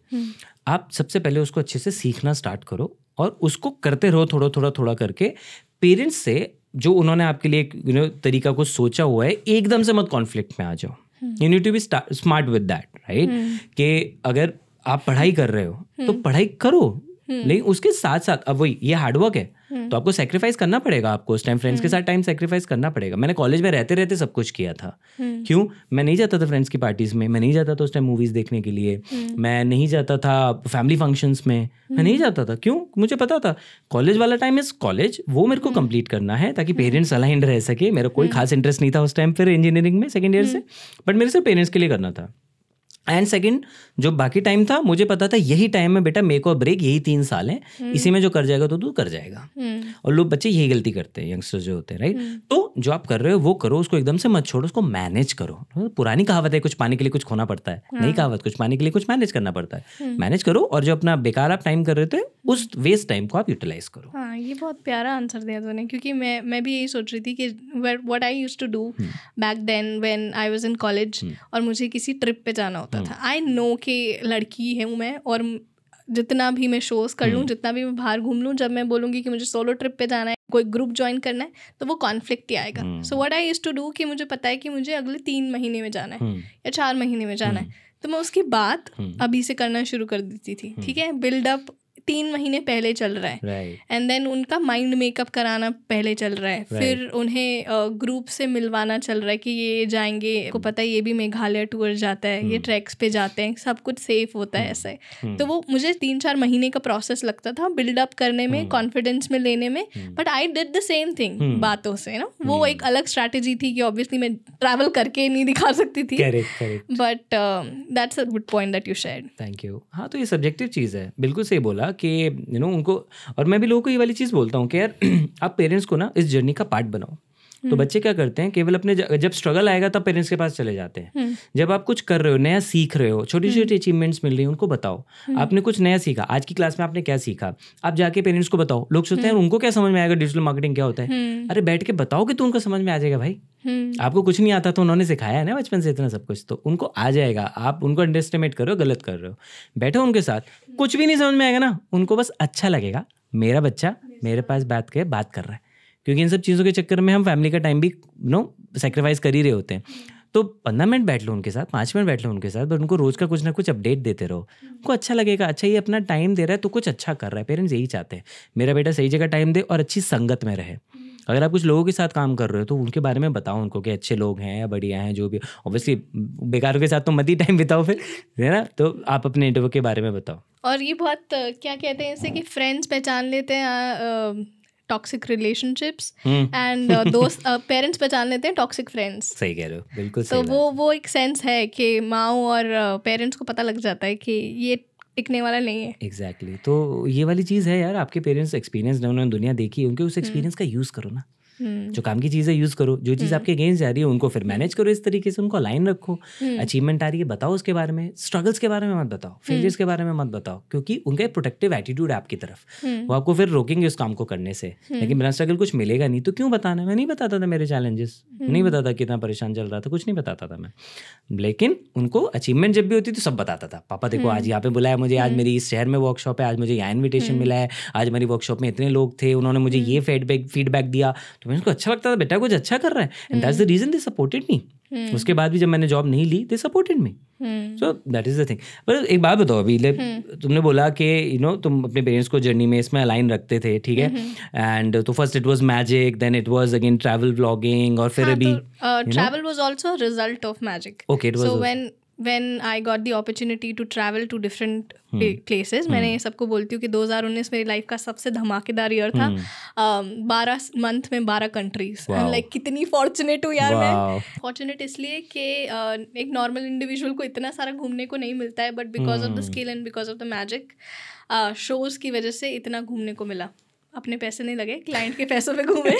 आप सबसे पहले उसको अच्छे से सीखना स्टार्ट करो और उसको करते रहो थोड़ा थोड़ा थोड़ा करके पेरेंट्स से जो उन्होंने आपके लिए एक यू नो तरीका कुछ सोचा हुआ है एकदम से मत कॉन्फ्लिक्ट में आ जाओ you need to be smart with that right कि अगर आप पढ़ाई कर रहे हो तो पढ़ाई करो लेकिन hmm. उसके साथ साथ अब वही ये हार्डवर्क है हम्म। तो आपको सेक्रीफाइस करना पड़ेगा आपको उस टाइम फ्रेंड्स के हम्म। साथ टाइम सेक्रीफाइस करना पड़ेगा मैंने कॉलेज में रहते रहते सब कुछ किया था हम्म। क्यों मैं नहीं जाता था फ्रेंड्स की पार्टीज में मैं नहीं जाता था उस टाइम मूवीज देखने के लिए मैं नहीं जाता था फैमिली फंक्शंस में मैं नहीं जाता था क्यों मुझे पता था कॉलेज वाला टाइम इज कॉलेज वो मेरे को कंप्लीट करना है ताकि पेरेंट्स अलाइंड रह सके मेरा कोई खास इंटरेस्ट नहीं था उस टाइम फिर इंजीनियरिंग में सेकेंड ईयर से बट मेरे सिर्फ पेरेंट्स के लिए करना था एंड सेकेंड जो बाकी टाइम था मुझे पता था यही टाइम में बेटा मेक और ब्रेक यही तीन साल है हम्म। इसी में जो कर जाएगा तो तू कर जाएगा हम्म। और लोग बच्चे यही गलती करते हैं यंगस्टर्स जो होते हैं राइट हम्म। तो जो आप कर रहे हो वो करो उसको एकदम से मत छोड़ो उसको मैनेज करो पुरानी कहावत है कुछ पाने के लिए कुछ खोना पड़ता है हाँ। नई कहावत कुछ पाने के लिए कुछ मैनेज करना पड़ता है मैनेज करो और जो अपना बेकार आप टाइम कर रहे थे उस वेस्ट टाइम को आप यूटिलाइज करो हाँ ये बहुत प्यारा आंसर दिया तूने क्योंकि मैं मैं भी यही सोच रही थी कि what I used to do back then when I was in college और मुझे किसी ट्रिप पे जाना होता होता हम्म। था आई नो कि लड़की हूँ मैं और जितना भी मैं शोज़ कर लूँ हम्म। जितना भी मैं बाहर घूम लूँ जब मैं बोलूँगी कि मुझे सोलो ट्रिप पे जाना है कोई ग्रुप ज्वाइन करना है तो वो कॉन्फ्लिक्ट ही आएगा so what I used to do कि मुझे पता है कि मुझे अगले तीन महीने में जाना है हम्म। या चार महीने में जाना है तो मैं उसकी बात अभी से करना शुरू कर देती थी ठीक है बिल्डअप तीन महीने पहले चल रहा है एंड देन उनका माइंड मेकअप कराना पहले चल रहा है फिर उन्हें ग्रुप से मिलवाना चल रहा है कि ये जाएंगे को hmm. पता है ये भी मेघालय टूर जाता है ये ट्रैक्स hmm. पे जाते हैं सब कुछ सेफ होता है hmm. ऐसे तो वो मुझे तीन चार महीने का प्रोसेस लगता था बिल्डअप करने में कॉन्फिडेंस में लेने में but I did the same thing बातों से ना वो एक अलग स्ट्रैटेजी थी कि ऑब्वियसली मैं ट्रैवल करके नहीं दिखा सकती थी but that's a good point that you share thank you हाँ तो ये सब्जेक्टिव चीज़ है बिल्कुल सही बोला था कि यू नो उनको और मैं भी लोगों को ये वाली चीज़ बोलता हूँ कि यार आप पेरेंट्स को ना इस जर्नी का पार्ट बनाओ तो हम्म। बच्चे क्या करते हैं केवल अपने जब स्ट्रगल आएगा तब पेरेंट्स के पास चले जाते हैं हम्म। जब आप कुछ कर रहे हो नया सीख रहे हो छोटी छोटी अचीवमेंट्स मिल रही है उनको बताओ हम्म। आपने कुछ नया सीखा आज की क्लास में आपने क्या सीखा आप जाके पेरेंट्स को बताओ लोग सोचते हैं उनको क्या समझ में आएगा डिजिटल मार्केटिंग क्या होता है अरे बैठ के बताओ कि तू तो उनको समझ में आ जाएगा भाई आपको कुछ नहीं आता तो उन्होंने सिखाया है ना बचपन से इतना सब कुछ तो उनको आ जाएगा आप उनको अंडरस्टिमेट कर रहे हो गलत कर रहे हो बैठो उनके साथ कुछ भी नहीं समझ में आएगा ना उनको बस अच्छा लगेगा मेरा बच्चा मेरे पास बात के बात कर रहा है क्योंकि इन सब चीज़ों के चक्कर में हम फैमिली का टाइम भी नो सेक्रीफाइस कर ही रहे होते हैं तो पंद्रह मिनट बैठ लो उनके साथ पाँच मिनट बैठ लो उनके साथ बट उनको रोज़ का कुछ ना कुछ अपडेट देते रहो उनको अच्छा लगेगा अच्छा ये अपना टाइम दे रहा है तो कुछ अच्छा कर रहा है पेरेंट्स यही चाहते हैं मेरा बेटा सही जगह टाइम दे और अच्छी संगत में रहे अगर आप कुछ लोगों के साथ काम कर रहे हो तो उनके बारे में बताओ उनको कि अच्छे लोग हैं या बढ़िया हैं जो भी ऑब्वियसली बेकारों के साथ तो मत ही टाइम बिताओ फिर है ना तो आप अपने इंटरव्यू के बारे में बताओ और ये बहुत क्या कहते हैं इसे कि फ्रेंड्स पहचान लेते हैं टॉक्सिक रिलेशनशिप्स एंड दोस्त पेरेंट्स पहचान लेते हैं टॉक्सिक फ्रेंड्स सही कह रहे हो बिल्कुल तो वो वो एक सेंस है कि माओ और पेरेंट्स uh, को पता लग जाता है कि ये टिकने वाला नहीं है एग्जैक्टली exactly. तो ये वाली चीज़ है यार आपके पेरेंट्स एक्सपीरियंस उन्होंने दुनिया देखी उनके उस एक्सपीरियंस hmm. का यूज़ करो ना हम्म। जो काम की चीज़ें यूज़ करो जो चीज़ हम्म। आपके अगेंस्ट जा रही है उनको फिर मैनेज करो इस तरीके से उनको लाइन रखो अचीवमेंट हम्म। आ रही है बताओ उसके बारे में स्ट्रगल्स के बारे में मत बताओ फेलियर्स के बारे में मत बताओ क्योंकि उनका प्रोटेक्टिव एटीट्यूड आपकी तरफ वो आपको फिर रोकेंगे उस काम को करने से लेकिन मेरा स्ट्रगल कुछ मिलेगा नहीं तो क्यों बताना मैं नहीं बताता था मेरे चैलेंजेस नहीं बताता कितना परेशान चल रहा था कुछ नहीं बताता था मैं लेकिन उनको अचीवमेंट जब भी होती तो सब बताता था पापा देखो आज यहाँ पे बुलाया मुझे आज मेरी इस शहर में वर्कशॉप है आज मुझे यहाँ इन्विटेशन मिला है आज मेरी वर्कशॉप में इतने लोग थे उन्होंने मुझे ये फीडबैक फीडबैक दिया तो तो मुझको अच्छा लगता था बेटा कुछ अच्छा कर रहा है and that's the reason they supported me उसके बाद भी जब मैंने जॉब नहीं ली they supported me so that is the thing पर एक बात बताओ अभी hmm. तुमने बोला कि यू you नो know, तुम अपने पेरेंट्स को जर्नी में इसमें अलाइन रखते थे ठीक है एंड हम्म, हम्म। तो first it was magic then it was again travel blogging और फिर हाँ, अभी travel was also result of magic okay it was so when when I got the opportunity to travel to different hmm. places hmm. मैंने सबको बोलती हूँ कि 2019 मेरी लाइफ का सबसे धमाकेदार ईयर था hmm. Um, बारह hmm. मंथ um, में बारह कंट्रीज लाइक कितनी फॉर्चुनेट हूँ यार wow. मैं फॉर्चुनेट इसलिए कि uh, एक नॉर्मल इंडिविजुअल को इतना सारा घूमने को नहीं मिलता है but because of the skill and because of the magic shows की वजह से इतना घूमने को मिला अपने पैसे नहीं लगे क्लाइंट के पैसों पे घूमे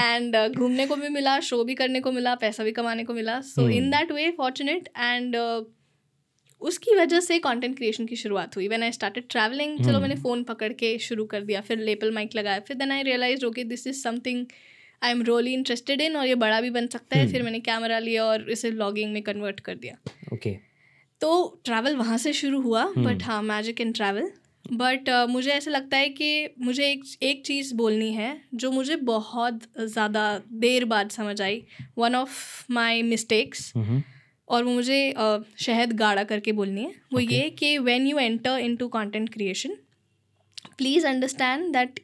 एंड uh, घूमने को भी मिला शो भी करने को मिला पैसा भी कमाने को मिला so in that way fortunate and उसकी वजह से कंटेंट क्रिएशन की शुरुआत हुई व्हेन आई स्टार्टेड ट्रैवलिंग चलो मैंने फ़ोन पकड़ के शुरू कर दिया फिर लेपल माइक लगाया फिर then I realise okay this is something I am really interested in और ये बड़ा भी बन सकता है hmm. फिर मैंने कैमरा लिया और इसे ब्लॉगिंग में कन्वर्ट कर दिया ओके तो ट्रैवल वहाँ से शुरू हुआ बट hmm. हाँ magic in travel but uh, मुझे ऐसा लगता है कि मुझे एक एक चीज़ बोलनी है जो मुझे बहुत ज़्यादा देर बाद समझ आई वन ऑफ माई मिस्टेक्स और वो मुझे uh, शहद गाढ़ा करके बोलनी है वो okay. ये कि when you enter into content creation please understand that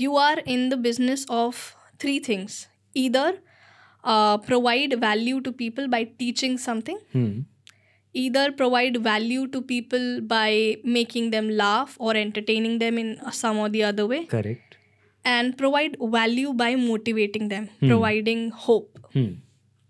you are in the business of three things either provide value to people by teaching something either provide value to people by making them laugh or entertaining them in some or the other way. Correct. And provide value by motivating them, hmm. providing hope.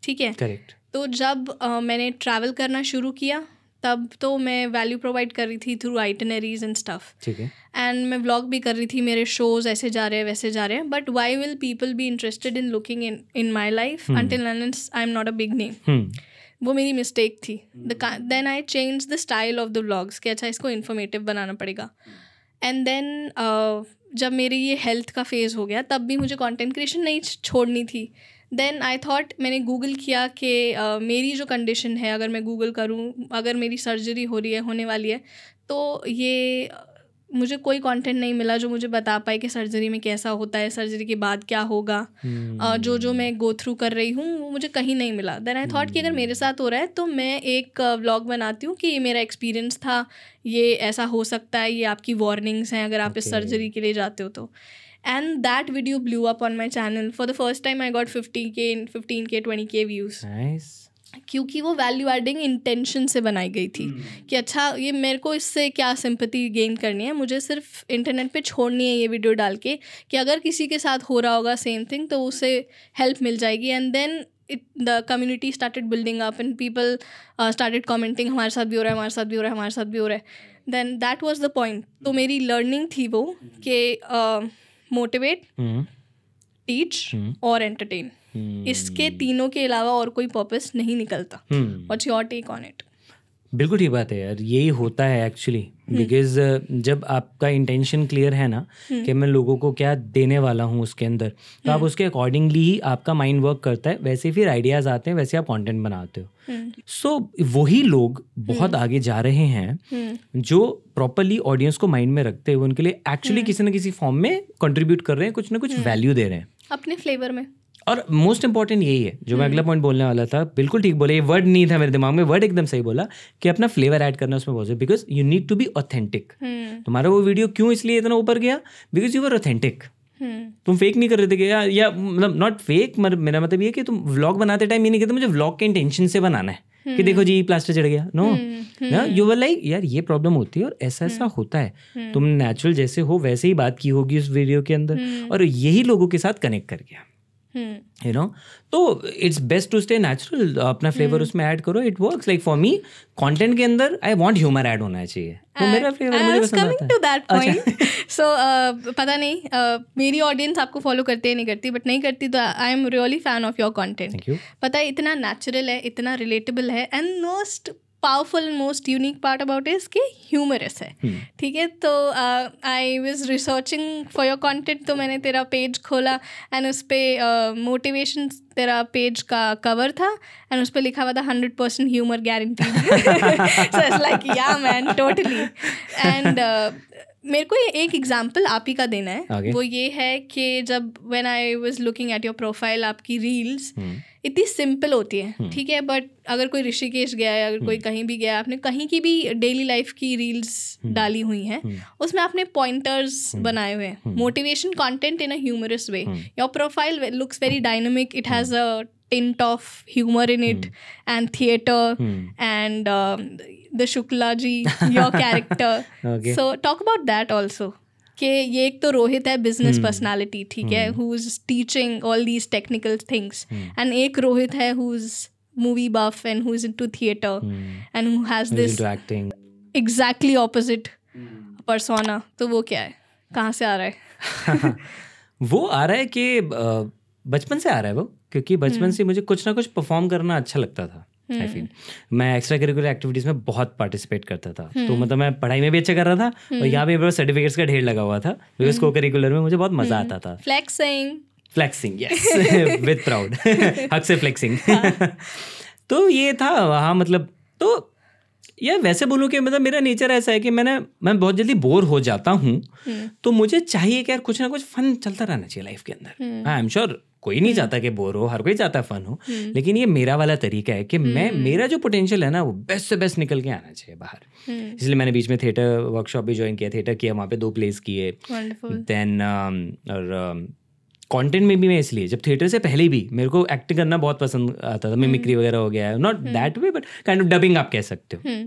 ठीक है Correct. तो जब uh, मैंने travel करना शुरू किया तब तो मैं वैल्यू प्रोवाइड कर रही थी थ्रू आइटनरीज एंड स्टफ ठीक है एंड मैं व्लॉग भी कर रही थी मेरे शोज ऐसे जा रहे हैं वैसे जा रहे हैं but why will people be interested in looking in in my life until I am not a big name वो मेरी मिस्टेक थी then I change the style of the blogs कि अच्छा इसको इन्फॉर्मेटिव बनाना पड़ेगा एंड देन uh, जब मेरी ये हेल्थ का फेज़ हो गया तब भी मुझे कंटेंट क्रिएशन नहीं छोड़नी थी देन आई थॉट मैंने गूगल किया कि uh, मेरी जो कंडीशन है अगर मैं गूगल करूँ अगर मेरी सर्जरी हो रही है होने वाली है तो ये मुझे कोई कंटेंट नहीं मिला जो मुझे बता पाए कि सर्जरी में कैसा होता है सर्जरी के बाद क्या होगा hmm. जो जो मैं गो थ्रू कर रही हूँ वो मुझे कहीं नहीं मिला देन आई थॉट कि अगर हम्म। मेरे साथ हो रहा है तो मैं एक व्लॉग बनाती हूँ कि ये मेरा एक्सपीरियंस था ये ऐसा हो सकता है ये आपकी वार्निंग्स हैं अगर आप okay. इस सर्जरी के लिए जाते हो तो and that video blew up on my channel for the first time I got fifty K fifteen K twenty K views क्योंकि वो वैल्यू एडिंग इंटेंशन से बनाई गई थी hmm. कि अच्छा ये मेरे को इससे क्या सिंपति गेन करनी है मुझे सिर्फ इंटरनेट पे छोड़नी है ये वीडियो डाल के कि अगर किसी के साथ हो रहा होगा सेम थिंग तो उसे हेल्प मिल जाएगी and then it the community started building up and people started commenting हमारे साथ भी हो रहा है हमारे साथ भी हो रहा है हमारे साथ भी हो रहा है then that was the point तो मेरी लर्निंग थी वो कि motivate uh, teach hmm. hmm. और एंटरटेन इसके तीनों के अलावा और कोई पर्पस नहीं निकलता what's your take on it बिल्कुल ठीक बात है यार यही होता है एक्चुअली बिकॉज जब आपका इंटेंशन क्लियर है ना हम्म। कि मैं लोगों को क्या देने वाला हूँ उसके अंदर तो आप हम्म। उसके अकॉर्डिंगली ही आपका माइंड वर्क करता है वैसे फिर आइडियाज़ आते हैं वैसे आप कंटेंट बनाते हो सो हम्म। so, वही लोग बहुत आगे जा रहे हैं जो प्रॉपरली ऑडियंस को माइंड में रखते हुए उनके लिए एक्चुअली किसी ना किसी फॉर्म में कंट्रीब्यूट कर रहे हैं कुछ ना कुछ वैल्यू दे रहे हैं अपने फ्लेवर में और मोस्ट इंपॉर्टेंट यही है जो मैं अगला पॉइंट बोलने वाला था बिल्कुल ठीक बोला ये वर्ड नहीं था मेरे दिमाग में वर्ड एकदम सही बोला कि अपना फ्लेवर ऐड करना उसमें बहुत because you need to be authentic तुम्हारा वो वीडियो क्यों इसलिए इतना ऊपर गया बिकॉज यू आर ऑथेंटिक तुम फेक नहीं कर रहे थे या, या मतलब नॉट फेक मेरा मतलब ये कि तुम व्लॉग बनाते टाइम ये नहीं कहते मुझे व्लॉग के इंटेंशन से बनाना है कि हम्म। देखो जी प्लास्टर चढ़ गया नो यू वर लाइक यार ये प्रॉब्लम होती है और ऐसा ऐसा हम्म। होता है हम्म। तुम नेचुरल जैसे हो वैसे ही बात की होगी उस वीडियो के अंदर और यही लोगों के साथ कनेक्ट कर गया यू हम्म। नो तो it's best to stay natural अपना फ्लेवर हम्म। उसमें ऐड करो it works like for me content के अंदर आई वांट ह्यूमर ऐड होना चाहिए वो uh, मेरा फ्लेवर मुझे पसंद आता है टू दैट पॉइंट सो पता नहीं uh, मेरी ऑडियंस आपको फॉलो करती है नहीं करती बट नहीं करती तो I am really fan of your content पता है इतना नेचुरल है इतना रिलेटेबल है and most powerful and most unique part about is कि ह्यूमरस है hmm. ठीक है तो I was researching for your content तो मैंने तेरा पेज खोला एंड उस पर मोटिवेशन uh, तेरा पेज का कवर था एंड उस पर लिखा हुआ था hundred percent humour guarantee like या मैन टोटली एंड मेरे को ये एक एग्जाम्पल आप ही का देना है okay. वो ये है कि जब when I was looking at your profile आपकी रील्स इतनी सिंपल होती है हम्म। ठीक है बट अगर कोई ऋषिकेश गया है अगर कोई हम्म। कहीं भी गया है आपने कहीं की भी डेली लाइफ की रील्स हम्म। डाली हुई हैं उसमें आपने पॉइंटर्स बनाए हुए हैं motivation content in a humorous way your profile looks very dynamic it has a tint of humour in it and theatre and the Shukla ji your character so talk about that also कि ये एक तो रोहित है business personality hmm. ठीक है who is teaching all these technical things and एक रोहित है who is movie buff and who is into theatre and who has this exactly opposite persona तो वो क्या है कहाँ से आ रहा है वो आ रहा है कि बचपन से आ रहा है वो क्योंकि बचपन hmm. से मुझे कुछ ना कुछ परफॉर्म करना अच्छा लगता था आई फील हम्म। मैं एक्स्ट्रा करिकुलर एक्टिविटीज में बहुत पार्टिसिपेट करता था तो हम्म। मतलब मैं पढ़ाई में भी अच्छा कर रहा था और हम्म। यहाँ भी सर्टिफिकेट्स का ढेर लगा हुआ था बिकॉज को करिकुलर में मुझे बहुत मजा आता था flexing flexing yes with proud हक से फ्लैक्सिंग हाँ। तो ये था हाँ मतलब तो या वैसे बोलूँ कि मतलब मेरा नेचर ऐसा है कि मैंने मैं बहुत जल्दी बोर हो जाता हूँ तो मुझे चाहिए कि यार कुछ ना कुछ फन चलता रहना चाहिए लाइफ के अंदर आई एम श्योर कोई नहीं चाहता हम्म। कि बोर हो हर कोई चाहता है फन हो हम्म। लेकिन ये मेरा वाला तरीका है कि मैं हम्म। मेरा जो पोटेंशियल है ना वो बेस्ट से बेस्ट निकल के आना चाहिए बाहर इसलिए मैंने बीच में थिएटर वर्कशॉप भी ज्वाइन किया थिएटर किया वहाँ पे दो प्लेस किए देन um, और कंटेंट um, में भी मैं इसलिए जब थिएटर से पहले भी मेरे को एक्टिंग करना बहुत पसंद आता था मिमिक्री वगैरह हो गया not that way but kind of dubbing आप कह सकते हो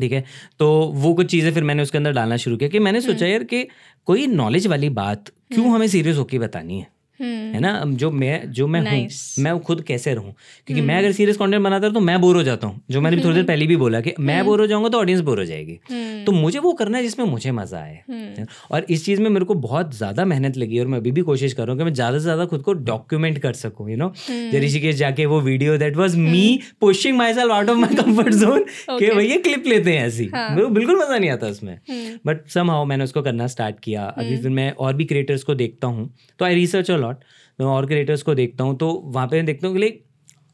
ठीक है तो वो कुछ चीज़ें फिर मैंने उसके अंदर डालना शुरू किया कि मैंने सोचा यार कि कोई नॉलेज वाली बात क्यों हमें सीरियस होकर बतानी है है हम्म। ना जो मैं जो मैं nice. हूँ मैं खुद कैसे रहूँ क्योंकि मैं हम्म। अगर सीरियस कंटेंट बनाता हूँ तो मैं बोर हो जाता हूँ जो मैंने भी थोड़ी देर हम्म। पहले भी बोला कि मैं बोर हो जाऊंगा तो ऑडियंस बोर हो जाएगी तो मुझे वो करना है जिसमें मुझे मजा आए और इस चीज़ में मेरे को बहुत ज़्यादा मेहनत लगी और मैं अभी भी कोशिश कर रहा हूँ कि मैं ज़्यादा से ज़्यादा खुद को डॉक्यूमेंट कर सकूँ यू नो ऋषिकेश जाके वो video that was me posting myself out of my comfort zone के भैया क्लिप लेते हैं ऐसी हाँ। बिल्कुल मज़ा नहीं आता उसमें बट सम मैंने उसको करना स्टार्ट किया अभी फिर मैं और भी क्रिएटर्स को देखता हूँ तो आई रिसर्च अ शॉट मैं और क्रिएटर्स को देखता हूँ तो वहाँ पे देखता हूँ कि लाइक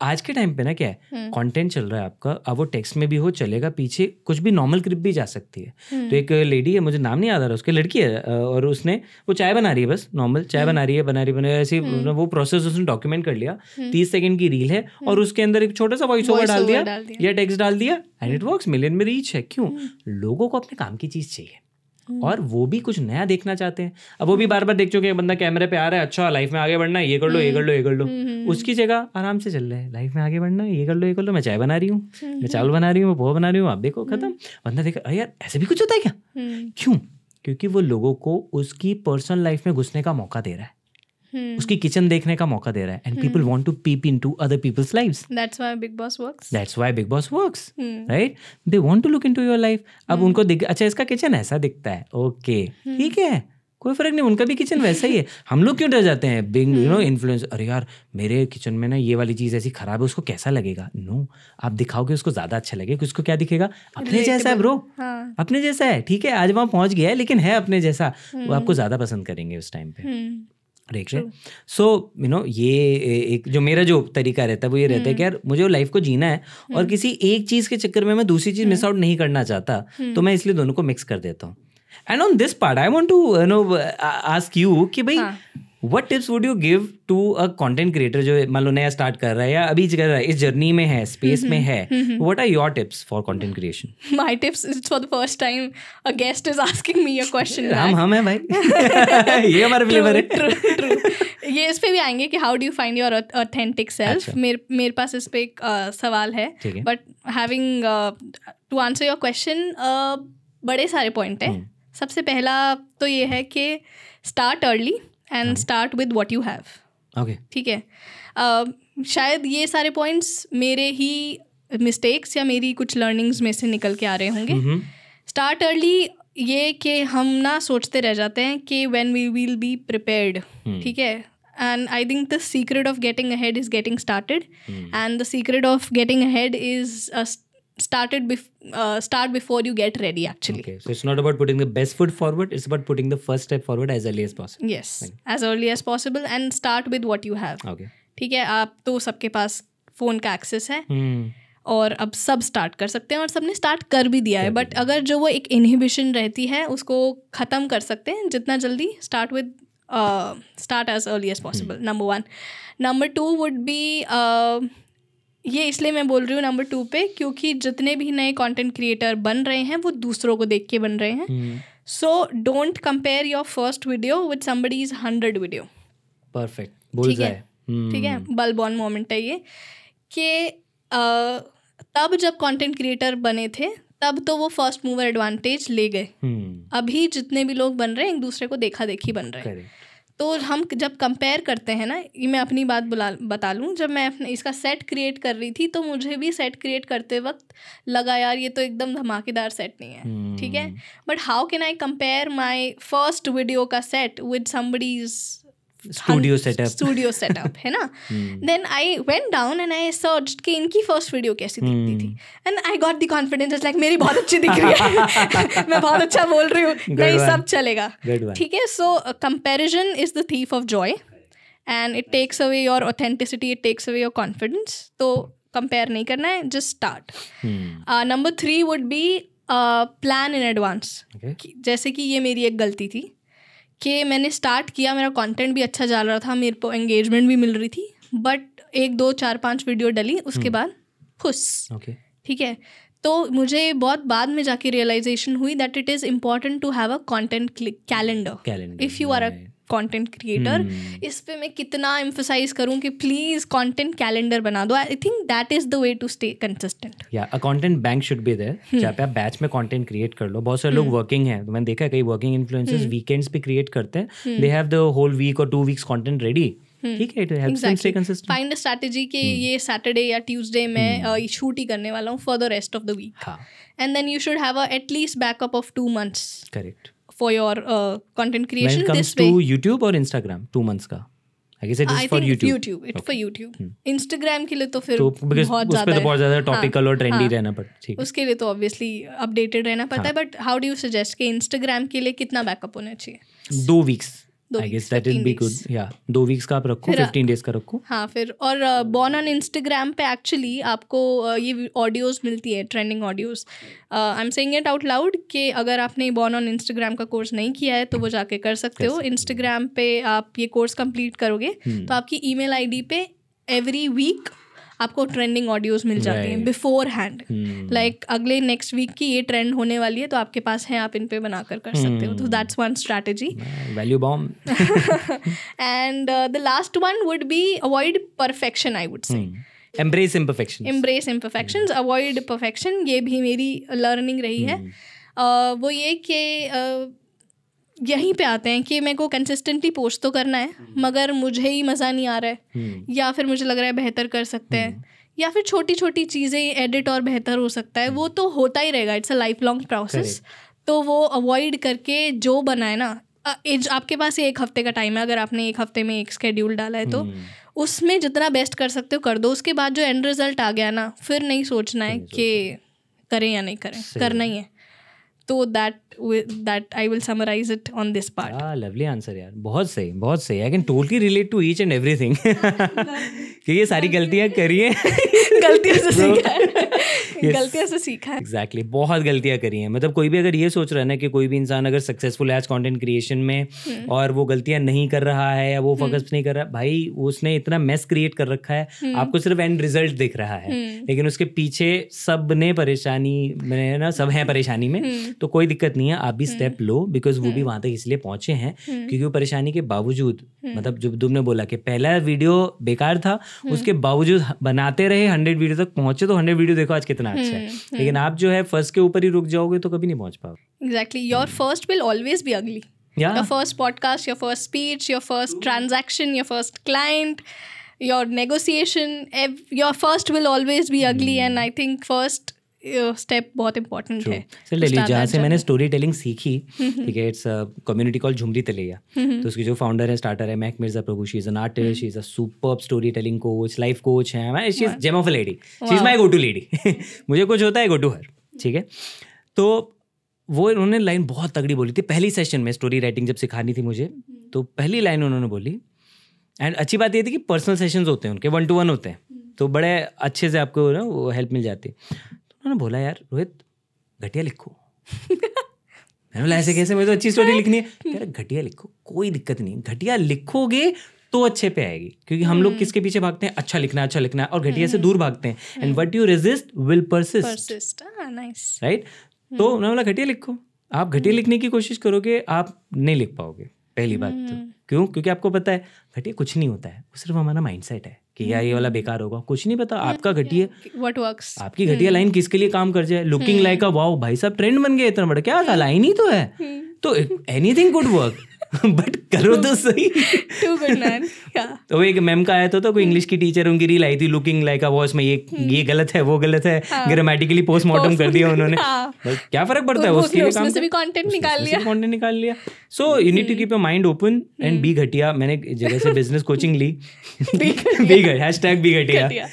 आज के टाइम पे ना क्या है कंटेंट हम्म। चल रहा है आपका अब वो टेक्स्ट में भी हो चलेगा पीछे कुछ भी नॉर्मल क्रिप भी जा सकती है हम्म। तो एक लेडी है मुझे नाम नहीं याद आ रहा उसकी लड़की है और उसने वो चाय बना रही है बस नॉर्मल चाय हम्म। बना रही है बना रही बना रही ऐसी वो प्रोसेस उसने डॉक्यूमेंट कर लिया तीस सेकेंड की रील है और उसके अंदर एक छोटा सा वॉइस ओवर डाल दिया या टेक्स्ट डाल दिया एंड इट वर्क मिलियन में रीच है क्यों लोगों को अपने काम की चीज़ चाहिए और हम्म। वो भी कुछ नया देखना चाहते हैं अब वो भी बार बार देख चुके हैं बंदा कैमरे पे आ रहा है अच्छा लाइफ में आगे बढ़ना है ये कर लो ये कर लो ये कर लो हम्म, हम्म, उसकी जगह आराम से चल रहा है लाइफ में आगे बढ़ना है ये कर लो ये कर लो मैं चाय बना रही हूँ मैं चावल बना रही हूँ मैं पोहा बना रही हूँ आप देखो खत्म बंदा देखा अरे यार ऐसे भी कुछ होता है क्या क्यों क्योंकि वो लोगों को उसकी पर्सनल लाइफ में घुसने का मौका दे रहा है उसकी किचन हम्म। देखने का मौका दे रहा है and people want to peep into other people's lives that's why Bigg Boss works that's why Bigg Boss works right they want to look into your life अब हम्म। उनको दिख अच्छा इसका किचन ऐसा दिखता है ओके हम्म। ठीक है कोई फर्क नहीं उनका भी किचन वैसा ही है हम लोग क्यों डर जाते हैं बिंग यू नो इन्फ्लुएंस अरे यार मेरे किचन में ना ये वाली चीज ऐसी खराब है उसको कैसा लगेगा नो no. आप दिखाओगे उसको ज्यादा अच्छा लगेगा उसको क्या दिखेगा अपने जैसा है ब्रो हाँ. अपने जैसा है ठीक है आज वहां पहुंच गया है लेकिन है अपने जैसा वो आपको ज्यादा पसंद करेंगे उस टाइम पे राइट सो यू नो ये एक जो मेरा जो तरीका रहता है वो ये रहता है कि हम्म। यार मुझे लाइफ को जीना है और हम्म। किसी एक चीज़ के चक्कर में मैं दूसरी चीज़ मिस हम्म। आउट नहीं करना चाहता तो मैं इसलिए दोनों को मिक्स कर देता हूँ and on this part I want to know ask you कि भाई हाँ. What tips would you give to a content creator जो मान लो नया स्टार्ट कर रहा है या अभी कर रहा है इस जर्नी में है स्पेस में mm-hmm. है what are your tips for content creation my tips it's for the first time a guest is asking me your question हम हम है भाई ये हमारा फ्लेवर है ट्रू ट्रू ये इस पे भी आएंगे कि how do you find your authentic self मेरे मेरे पास इस पे एक uh, सवाल है but having to answer your question बड़े सारे पॉइंट हैं हम्म। सबसे पहला तो ये है कि स्टार्ट अर्ली एंड हाँ। Start with what you have okay ठीक है uh, शायद ये सारे पॉइंट्स मेरे ही मिस्टेक्स या मेरी कुछ लर्निंग्स में से निकल के आ रहे होंगे स्टार्ट mm-hmm. अर्ली ये कि हम ना सोचते रह जाते हैं कि when we will be prepared ठीक है and i think the secret of getting ahead is getting started mm. and the secret of getting ahead is a, started bef- uh, start before you get ready actually okay so it's not about putting the best foot forward it's about putting the first step forward as early as possible yes okay. as early as possible and start with what you have okay theek hai aap to sabke paas phone ka access hai hmm. और अब सब start कर सकते हैं और सबने start कर भी दिया है बट अगर जो वो एक इनहिबिशन रहती है उसको ख़त्म कर सकते हैं जितना जल्दी start with start as early as possible number one number two would be ये इसलिए मैं बोल रही हूँ नंबर टू पे क्योंकि जितने भी नए कंटेंट क्रिएटर बन रहे हैं वो दूसरों को देख के बन रहे हैं so don't compare your first video with somebody is hundred video perfect ठीक है हम्म। ठीक है बल्बॉन मोमेंट है ये कि तब जब कंटेंट क्रिएटर बने थे तब तो वो फर्स्ट मूवर एडवांटेज ले गए हम्म। अभी जितने भी लोग बन रहे हैं एक दूसरे को देखा देखी बन रहे हैं तो हम जब कंपेयर करते हैं ना ये मैं अपनी बात बुला बता लूँ जब मैं अपने इसका सेट क्रिएट कर रही थी तो मुझे भी सेट क्रिएट करते वक्त लगा यार ये तो एकदम धमाकेदार सेट नहीं है ठीक है but how can I compare my first video का set with somebody's studio setup studio setup है ना then I went down and I search कि इनकी फर्स्ट वीडियो कैसी दिखती थी and I got the confidence like मेरी बहुत अच्छी दिख रही है मैं बहुत अच्छा बोल रही हूँ नहीं सब चलेगा ठीक है so comparison is the thief of joy and it takes away your authenticity it takes away your confidence तो कंपेयर नहीं करना है just start number three would be plan in advance जैसे कि ये मेरी एक गलती थी कि मैंने स्टार्ट किया मेरा कंटेंट भी अच्छा जा रहा था मेरे को एंगेजमेंट भी मिल रही थी बट एक दो चार पांच वीडियो डली उसके हम्म। बाद खुश ठीक है तो मुझे बहुत बाद में जाके रियलाइजेशन हुई that it is important to have a content calendar if you are a content creator hmm. इस पे मैं कितना एम्फोसाइज करूँ कि प्लीज कंटेंट कैलेंडर बना दो I think that is the way to stay consistent या a content bank should be there जहाँ पे आप बैच में कंटेंट क्रिएट कर लो बहुत सारे लोग वर्किंग hmm. हैं मैंने देखा है कई वर्किंग इन्फ्लुएंसर्स वीकेंड्स पे क्रिएट करते हैं they have the whole week और टू वीक्स कंटेंट रेडी ठीक है it helps them stay consistent find a strategy कि ये सैटरडे या ट्यूसडे मैं शूट ही करने वाला हूं for the rest of the week हां and then you should have a at least backup of 2 months correct for your uh, content creation when it comes this way. to YouTube or Instagram, two months का. I guess it is I for YouTube. YouTube, it's okay. for YouTube. Hmm. Instagram के लिए तो फिर तो, बहुत ज़्यादा तो बहुत ज़्यादा टॉपिकल और ट्रेंडी हाँ, रहना पड़ता है उसके लिए तो ऑब्वियसली अपडेटेड रहना पड़ता है but how do you suggest कि Instagram के लिए कितना बैकअप होना चाहिए दो वीक्स दो वीक्स का आप रखो फिफ्टीन डेज का रखो हाँ फिर और बॉर्न ऑन इंस्टाग्राम पे एक्चुअली आपको ये ऑडियोज मिलती है trending audios I am saying it out loud कि अगर आपने बॉर्न ऑन इंस्टाग्राम का कोर्स नहीं किया है तो वो जाके कर सकते हो इंस्टाग्राम पे आप ये कोर्स कंप्लीट करोगे हम्म। तो आपकी ई मेल पे एवरी वीक आपको ट्रेंडिंग ऑडियोज मिल जाती हैं बिफोर हैंड लाइक अगले नेक्स्ट वीक की ये ट्रेंड होने वाली है तो आपके पास है आप इन पे बनाकर कर सकते हो तो that's one strategy value bomb and the last one would be avoid perfection I would say embrace imperfection embrace imperfection avoid perfection ये भी मेरी लर्निंग रही है hmm. uh, वो ये कि uh, यहीं पे आते हैं कि मेरे को कंसिस्टेंटली पोस्ट तो करना है हम्म। मगर मुझे ही मज़ा नहीं आ रहा है हम्म। या फिर मुझे लग रहा है बेहतर कर सकते हैं हम्म। या फिर छोटी छोटी चीज़ें एडिट और बेहतर हो सकता है वो तो होता ही रहेगा it's a lifelong process तो वो अवॉइड करके जो बनाए ना एज आपके पास एक हफ्ते का टाइम है अगर आपने एक हफ्ते में एक स्केड्यूल डाला है तो उसमें जितना बेस्ट कर सकते हो कर दो उसके बाद जो एंड रिजल्ट आ गया ना फिर नहीं सोचना है कि करें या नहीं करें करना ही है तो that with that I will summarize it on this part. Ah, lovely answer yaar bahut sahi bahut sahi I can totally relate to each and everything ki ye sari galtiyan kari हैं galtiyon se seekha hai yes. गलतियों से सीखा है exactly बहुत गलतियाँ करी हैं मतलब कोई भी अगर ये सोच रहा है ना कि कोई भी इंसान अगर सक्सेसफुल है आज कंटेंट क्रिएशन में hmm. और वो गलतियाँ नहीं कर रहा है या वो फोकस hmm. नहीं कर रहा भाई उसने इतना मेस क्रिएट कर रखा है hmm. आपको सिर्फ एंड रिजल्ट दिख रहा है लेकिन उसके पीछे सब ने परेशानी मैंने ना सब हैं परेशानी में तो कोई दिक्कत नहीं नहीं है आप भी स्टेप हम्म। लो बिकॉज वो भी हम्म। वहां तक इसलिए पहुंचे हैं हम्म। क्योंकि वो परेशानी के बावजूद मतलब जब तुमने बोला कि पहला वीडियो बेकार था उसके बावजूद बनाते रहे हंड्रेड वीडियो तक पहुंचे तो हंड्रेड वीडियो देखो आज कितना अच्छा है लेकिन आप जो है फर्स्ट के ऊपर ही रुक जाओगे तो कभी नहीं पहुंच पाओगे exactly your first will always be अगली your first podcast your first speech your first transaction your first client your negotiation ev- your first will always be ugly mm. and i think first step बहुत important है sir ले लीजिए जहाँ से मैंने story telling सीखी ठीक है it's community call Jhumri Telaiya तो उसकी जो फाउंडर है स्टार्टर है Mac Mirza Prabhu she is an artist she is a super storytelling coach life coach है she is gem of a lady she is my go to lady मुझे कुछ होता है गो टू हर ठीक है तो वो उन्होंने लाइन बहुत तगड़ी बोली थी पहली सेशन में स्टोरी राइटिंग जब सिखानी थी मुझे हम्म। तो पहली लाइन उन्होंने बोली एंड अच्छी बात ये थी कि पर्सनल सेशंस होते हैं उनके वन टू वन होते हैं हम्म। तो बड़े अच्छे से आपको ना वो हेल्प मिल जाती है मैंने बोला यार रोहित घटिया लिखो मैंने बोला ऐसे कैसे मुझे तो अच्छी स्टोरी लिखनी है घटिया लिखो कोई दिक्कत नहीं घटिया लिखोगे तो अच्छे पे आएगी क्योंकि हम लोग हम्म। किसके पीछे भागते हैं अच्छा लिखना अच्छा लिखना और घटिया से हम्म। दूर भागते हैं and what you resist will persist right तो उन्होंने हम्म। बोला घटिया लिखो आप घटिया लिखने की कोशिश करोगे आप नहीं लिख पाओगे पहली बात तो क्यों क्योंकि आपको पता है घटिया कुछ नहीं होता है वो सिर्फ हमारा माइंड है कि यार ये वाला बेकार होगा कुछ नहीं पता हम्म। आपका घटिया व्हाट वर्क्स आपकी घटिया लाइन हम्म। किसके लिए काम कर जाए लुकिंग लाइक अ वाओ भाई साहब ट्रेंड बन गया इतना बड़ा क्या लाइन हम्म। ही तो है तो एनीथिंग गुड वर्क बट करो तो सही टू गुड मैन तो एक मैम का आया था तो कोई इंग्लिश hmm. की टीचर उनकी रील आई थी लुकिंग लाइक अ वॉच में ये hmm. ये गलत है वो गलत है ग्रामेटिकली हाँ. पोस्टमार्टम कर दिया उन्होंने हाँ. क्या फर्क पड़ता है उसके लिए काम से भी कंटेंट निकाल लिया कंटेंट निकाल लिया so you need to keep your mind open and be घटिया मैंने जगह से बिजनेस कोचिंग ली बी घटिया बी घटिया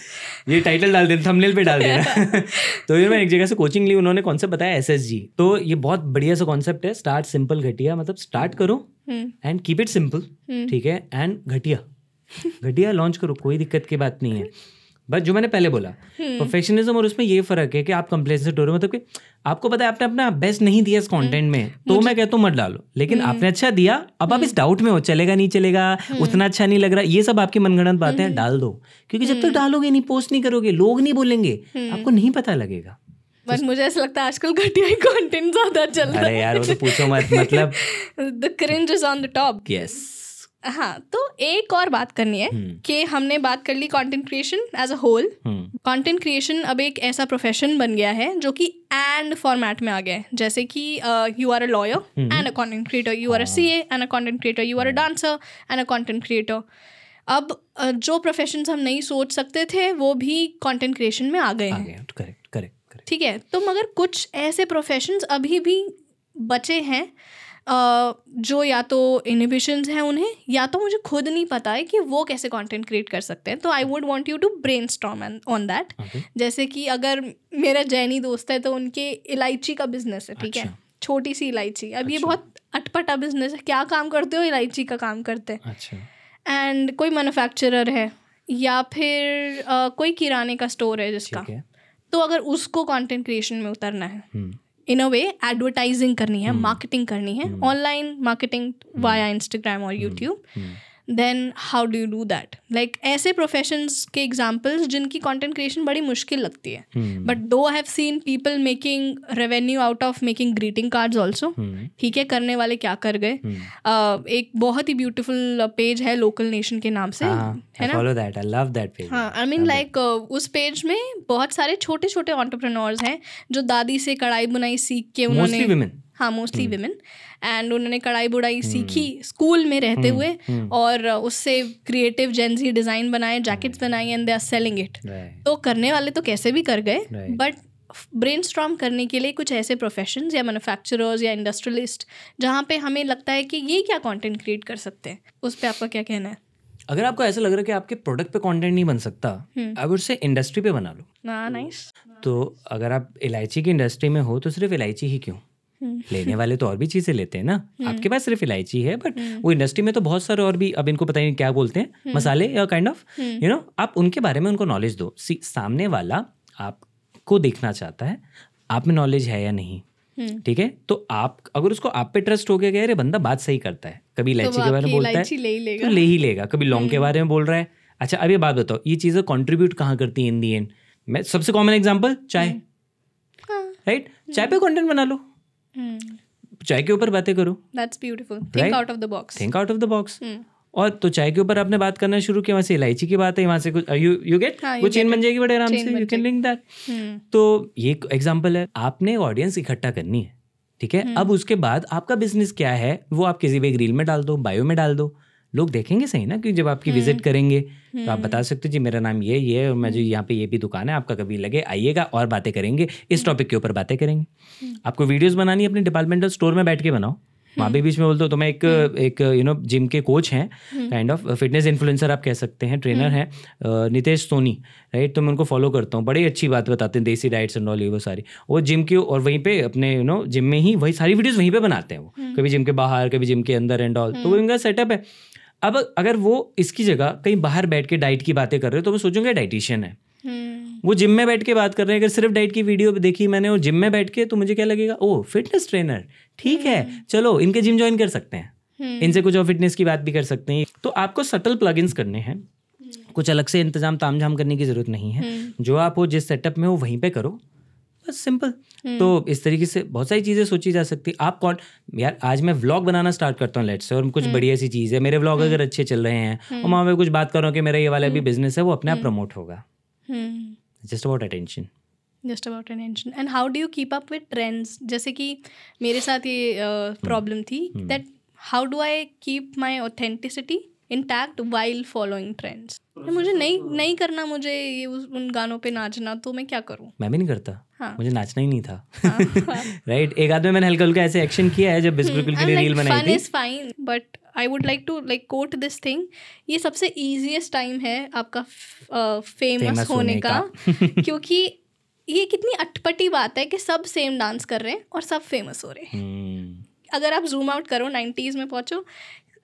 ये टाइटल डाल देना थंबनेल पे डाल देना तो ये मैं एक जगह से कोचिंग ली उन्होंने कॉन्सेप्ट बताया एस तो ये बहुत बढ़िया सा कॉन्सेप्ट है स्टार्ट सिंपल घटिया मतलब स्टार्ट करो एंड कीप इट सिंपल ठीक है एंड घटिया घटिया लॉन्च करो कोई दिक्कत की बात नहीं है बट जो मैंने पहले बोला प्रोफेशनलिज्म हम्म। और उसमें ये फर्क है कि आप कंप्लेसेंट हो रहे हो मतलब कि आपको पता है आपने अपना बेस्ट नहीं दिया इस कंटेंट में हम्म। तो मैं कहता हूँ मत डालो लेकिन हम्म। आपने अच्छा दिया अब आप इस डाउट में हो चलेगा नहीं चलेगा उतना अच्छा नहीं लग रहा ये सब आपकी मनगणन बातें डाल दो क्योंकि जब तक डालोगे नहीं पोस्ट नहीं करोगे लोग नहीं बोलेंगे आपको नहीं पता लगेगा बट मुझे ऐसा लगता है आजकल घटिया ही कंटेंट ज्यादा चल रहा है अरे यार वो तो पूछो मत मतलब the cringe is on the top yes हाँ तो एक और बात करनी है हम्म। कि हमने बात कर ली content creation as a whole content creation अब एक ऐसा प्रोफेशन बन गया है जो कि एंड फॉर्मेट में आ गया है जैसे कि you are a lawyer and हम्म। हाँ। हम्म। A content creator you are a C and a content creator you are a dancer and a content creator अब uh, जो प्रोफेशन हम नहीं सोच सकते थे वो भी कॉन्टेंट क्रिएशन में आ गए हैं करेक्ट करेक्ट तो ठीक है तो मगर कुछ ऐसे प्रोफेशन अभी भी बचे हैं जो या तो इनिबिशन हैं उन्हें या तो मुझे खुद नहीं पता है कि वो कैसे कंटेंट क्रिएट कर सकते हैं तो I would want you to brainstorm on that जैसे कि अगर मेरा जैनी दोस्त है तो उनके इलायची का बिजनेस है ठीक अच्छा. है छोटी सी इलायची अब अच्छा. ये बहुत अटपटा बिजनेस है क्या काम करते हो इलायची का काम करते हैं अच्छा एंड कोई मैन्युफैक्चरर है या फिर आ, कोई किराने का स्टोर है जिसका तो अगर उसको कॉन्टेंट क्रिएशन में उतरना है हम्म। इन अ वे एडवर्टाइजिंग करनी है मार्केटिंग hmm. करनी है ऑनलाइन मार्केटिंग वाया इंस्टाग्राम और YouTube then how do you do that like ऐसे प्रोफेशंस के एग्जाम्पल्स जिनकी कॉन्टेंट क्रिएशन बड़ी मुश्किल लगती है but though have seen people making revenue out of making greeting cards also ठीक है करने वाले क्या कर गए hmm. एक बहुत ही ब्यूटिफुल पेज uh, है लोकल नेशन के नाम से हाँ, है ना आई मीन लाइक उस पेज में बहुत सारे छोटे छोटे ऑन्टरप्रनोर्स हैं जो दादी से कढ़ाई बुनाई सीख के उन्होंने हाँ मोस्टली वेमेन hmm. एंड उन्होंने कढ़ाई बुढ़ाई hmm. सीखी स्कूल में रहते hmm. हुए hmm. और उससे क्रिएटिव जेंजी डिज़ाइन बनाए जैकेट्स बनाए and they are selling it तो करने वाले तो कैसे भी कर गए बट ब्रेन करने के लिए कुछ ऐसे प्रोफेशन या मैनुफैक्चरर्स या इंडस्ट्रियलिस्ट जहाँ पे हमें लगता है कि ये क्या कॉन्टेंट क्रिएट कर सकते हैं उस पर आपका क्या कहना है अगर आपको ऐसा लग रहा है कि आपके प्रोडक्ट पे कंटेंट नहीं बन सकता अगर उससे इंडस्ट्री पे बना लो नाइस हाँ, तो अगर आप इलायची की इंडस्ट्री में हो तो सिर्फ इलायची ही क्यों लेने वाले तो और भी चीजें लेते हैं ना हम्म। आपके पास सिर्फ इलायची है बट हम्म। वो इंडस्ट्री में तो बहुत सारे और भी अब इनको पता नहीं क्या बोलते हैं हम्म। मसाले या काइंड ऑफ यू नो आप उनके बारे में उनको नॉलेज दो सी सामने वाला आपको देखना चाहता है आप में नॉलेज है या नहीं ठीक है तो आप अगर उसको आप पे ट्रस्ट हो गया अरे बंदा बात सही करता है कभी तो इलायची के बारे में बोलता है तो ले ही लेगा कभी लौंग के बारे में बोल रहा है अच्छा अब ये बात बताओ ये चीज़ें कॉन्ट्रीब्यूट कहाँ करती है इन दी एंड मैं सबसे कॉमन एग्जाम्पल चाय राइट हाँ। चाय पे कॉन्टेंट बना लो Hmm. चाय के ऊपर बातें करो that's beautiful think out of the box think out of the box और तो चाय के ऊपर आपने बात करना शुरू किया वहाँ से इलायची की बात है वहाँ से कुछ यू यू गेट वो चेन बन जाएगी बड़े आराम से यू कैन लिंक दैट तो ये एग्जांपल है आपने ऑडियंस इकट्ठा करनी है ठीक है hmm. अब उसके बाद आपका बिजनेस क्या है वो आप किसी भी एक रील में डाल दो बायो में डाल दो लोग देखेंगे सही ना कि जब आपकी विजिट हम्म। करेंगे तो आप हम्म। बता सकते हो जी मेरा नाम ये ये और मैं जो यहाँ पे ये भी दुकान है आपका कभी लगे आइएगा और बातें करेंगे इस टॉपिक हम्म। के ऊपर बातें करेंगे आपको वीडियोज़ बनानी अपने डिपार्टमेंटल स्टोर में बैठ के बनाओ वहाँ भी बीच में बोलते हो तो मैं एक एक यू नो जिम के कोच हैं काइंड ऑफ फिटनेस इन्फ्लुएंसर आप कह सकते हैं ट्रेनर हैं नितेश सोनी राइट तो मैं उनको फॉलो करता हूँ बड़ी अच्छी बात बताते हैं देसी डाइट्स एंड ऑल ये वो सारी वो जिम के और वहीं पे अपने यू नो जिम में ही वही सारी वीडियोज़ वहीं पर बनाते हैं वो कभी जिम के बाहर कभी जिम के अंदर एंड ऑल तो वो इनका सेटअप है अब अगर वो इसकी जगह कहीं बाहर बैठ के डाइट की बातें कर रहे हो तो मैं सोचूंगा डाइटिशियन है हम्म। वो जिम में बैठ के बात कर रहे हैं अगर सिर्फ डाइट की वीडियो देखी मैंने और जिम में बैठ के तो मुझे क्या लगेगा ओ फिटनेस ट्रेनर ठीक है हम्म। चलो इनके जिम ज्वाइन कर सकते हैं हम्म। इनसे कुछ और फिटनेस की बात भी कर सकते हैं तो आपको सटल प्लग करने हैं कुछ अलग से इंतजाम ताम करने की जरूरत नहीं है जो आप हो जिस सेटअप में हो वहीं पर करो बस सिंपल हम्म। तो इस तरीके से बहुत सारी चीज़ें सोची जा सकती आप कौन यार आज मैं व्लॉग बनाना स्टार्ट करता हूँ लेट्स और कुछ हम्म। बढ़िया सी चीज़ है मेरे व्लॉग हम्म। अगर अच्छे चल रहे हैं और वहाँ मैं कुछ बात कर रहा हूँ कि मेरा ये वाला भी बिजनेस है वो अपने आप प्रमोट होगा just about attention just about attention and how do you keep up with trends जैसे कि मेरे साथ ये प्रॉब्लम थी that how do I keep my authenticity intact while following trends मुझे नहीं तो- नहीं करना मुझे ये उस उन गानों पे नाचना तो मैं क्या करूँ मैं भी नहीं करता हाँ. मुझे नाचना ही नहीं था राइट हाँ, हाँ। right? एक आदमी मैंने हल्का हल्का ऐसे एक्शन किया है जब बिस्कुल hmm, के लिए रील बनाई थी fine but I would like to like quote this thing ये सबसे ईजिएस्ट टाइम है आपका फेमस होने का क्योंकि ये कितनी अटपटी बात है कि सब सेम डांस कर रहे हैं और सब फेमस हो रहे हैं hmm। अगर आप जूम आउट करो नाइन्टीज़ में पहुंचो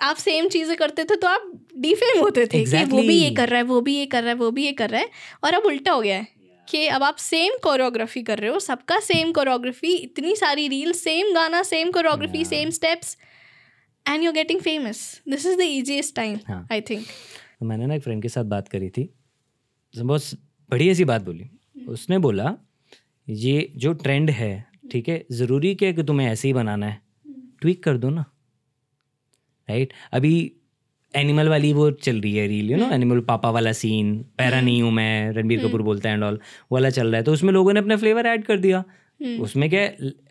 आप सेम चीज़ें करते थे तो आप डिफेम होते थे exactly. कि वो भी ये कर रहा है वो भी ये कर रहा है वो भी ये कर रहा है और अब उल्टा हो गया है कि अब आप सेम कोरियोग्राफी कर रहे हो सबका सेम कोरियोग्राफी इतनी सारी रील सेम गाना same choreography same steps and you getting famous this is the easiest time I think मैंने ना एक फ्रेंड के साथ बात करी थी बहुत बढ़िया सी बात बोली हम्म. उसने बोला ये जो ट्रेंड है ठीक है ज़रूरी क्या कि तुम्हें ऐसे ही बनाना है ट्विक हम्म. कर दो ना राइट अभी एनिमल वाली वो चल रही है रील यू नो एनिमल पापा वाला सीन पैरा हम्म। नहीं हूँ मैं रणबीर कपूर हम्म। बोलता है एंड ऑल वाला चल रहा है तो उसमें लोगों ने अपना फ्लेवर ऐड कर दिया हम्म। उसमें क्या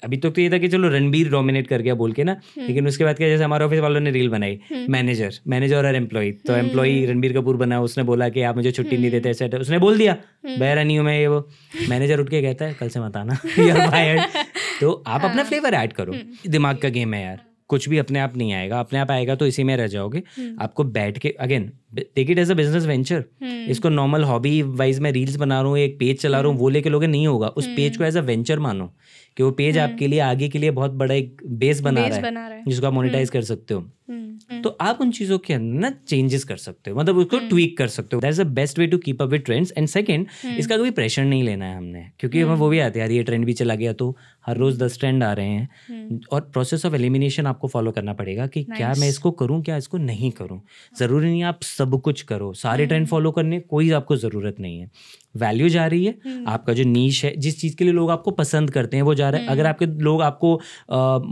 अभी तक तो, तो, ये था कि चलो रणबीर डोमिनेट कर गया बोल के ना लेकिन उसके बाद क्या जैसे हमारे ऑफिस वालों ने रील बनाई मैनेजर मैनेजर और एम्प्लॉय तो एम्प्लॉय रणबीर कपूर बना उसने बोला कि आप मुझे छुट्टी नहीं देते ऐसा उसने बोल दिया बहरा नहीं हूँ मैं ये वो मैनेजर उठ के कहता है कल से मत आना तो आप अपना फ्लेवर हाँ। ऐड करो दिमाग का गेम है यार कुछ भी अपने आप नहीं आएगा अपने आप आएगा तो इसी में रह जाओगे हम्म। आपको बैठ के again take it as a business venture इसको नॉर्मल हॉबी वाइज मैं रील्स बना रहा हूँ एक पेज चला रहा हूँ हम्म। वो लेके लोगे नहीं होगा उस पेज हम्म। को एज अ वेंचर मानो कि वो पेज हम्म। आपके लिए आगे के लिए बहुत बड़ा एक बेस बना बेस रहा है बना रहा है जिसको आप मोनिटाइज हम्म। कर सकते हो हम्म। तो आप उन चीजों के अंदर ना चेंजेस कर सकते हो मतलब उसको ट्वीक कर सकते हो that is the best way to keep up with trends and second इसका कोई प्रेशर नहीं लेना है हमने क्योंकि हमें वो भी आते यार ये ट्रेंड भी चला गया तो हर रोज दस ट्रेंड आ रहे हैं और प्रोसेस ऑफ एलिमिनेशन आपको फॉलो करना पड़ेगा कि क्या मैं इसको करूँ क्या इसको नहीं करूँ जरूरी नहीं आप सब कुछ करो सारे ट्रेंड फॉलो करने कोई आपको जरूरत नहीं है वैल्यू जा रही है हम्म। आपका जो नीच है जिस चीज़ के लिए लोग आपको पसंद करते हैं वो जा रहा है अगर हम्म। आपके लोग आपको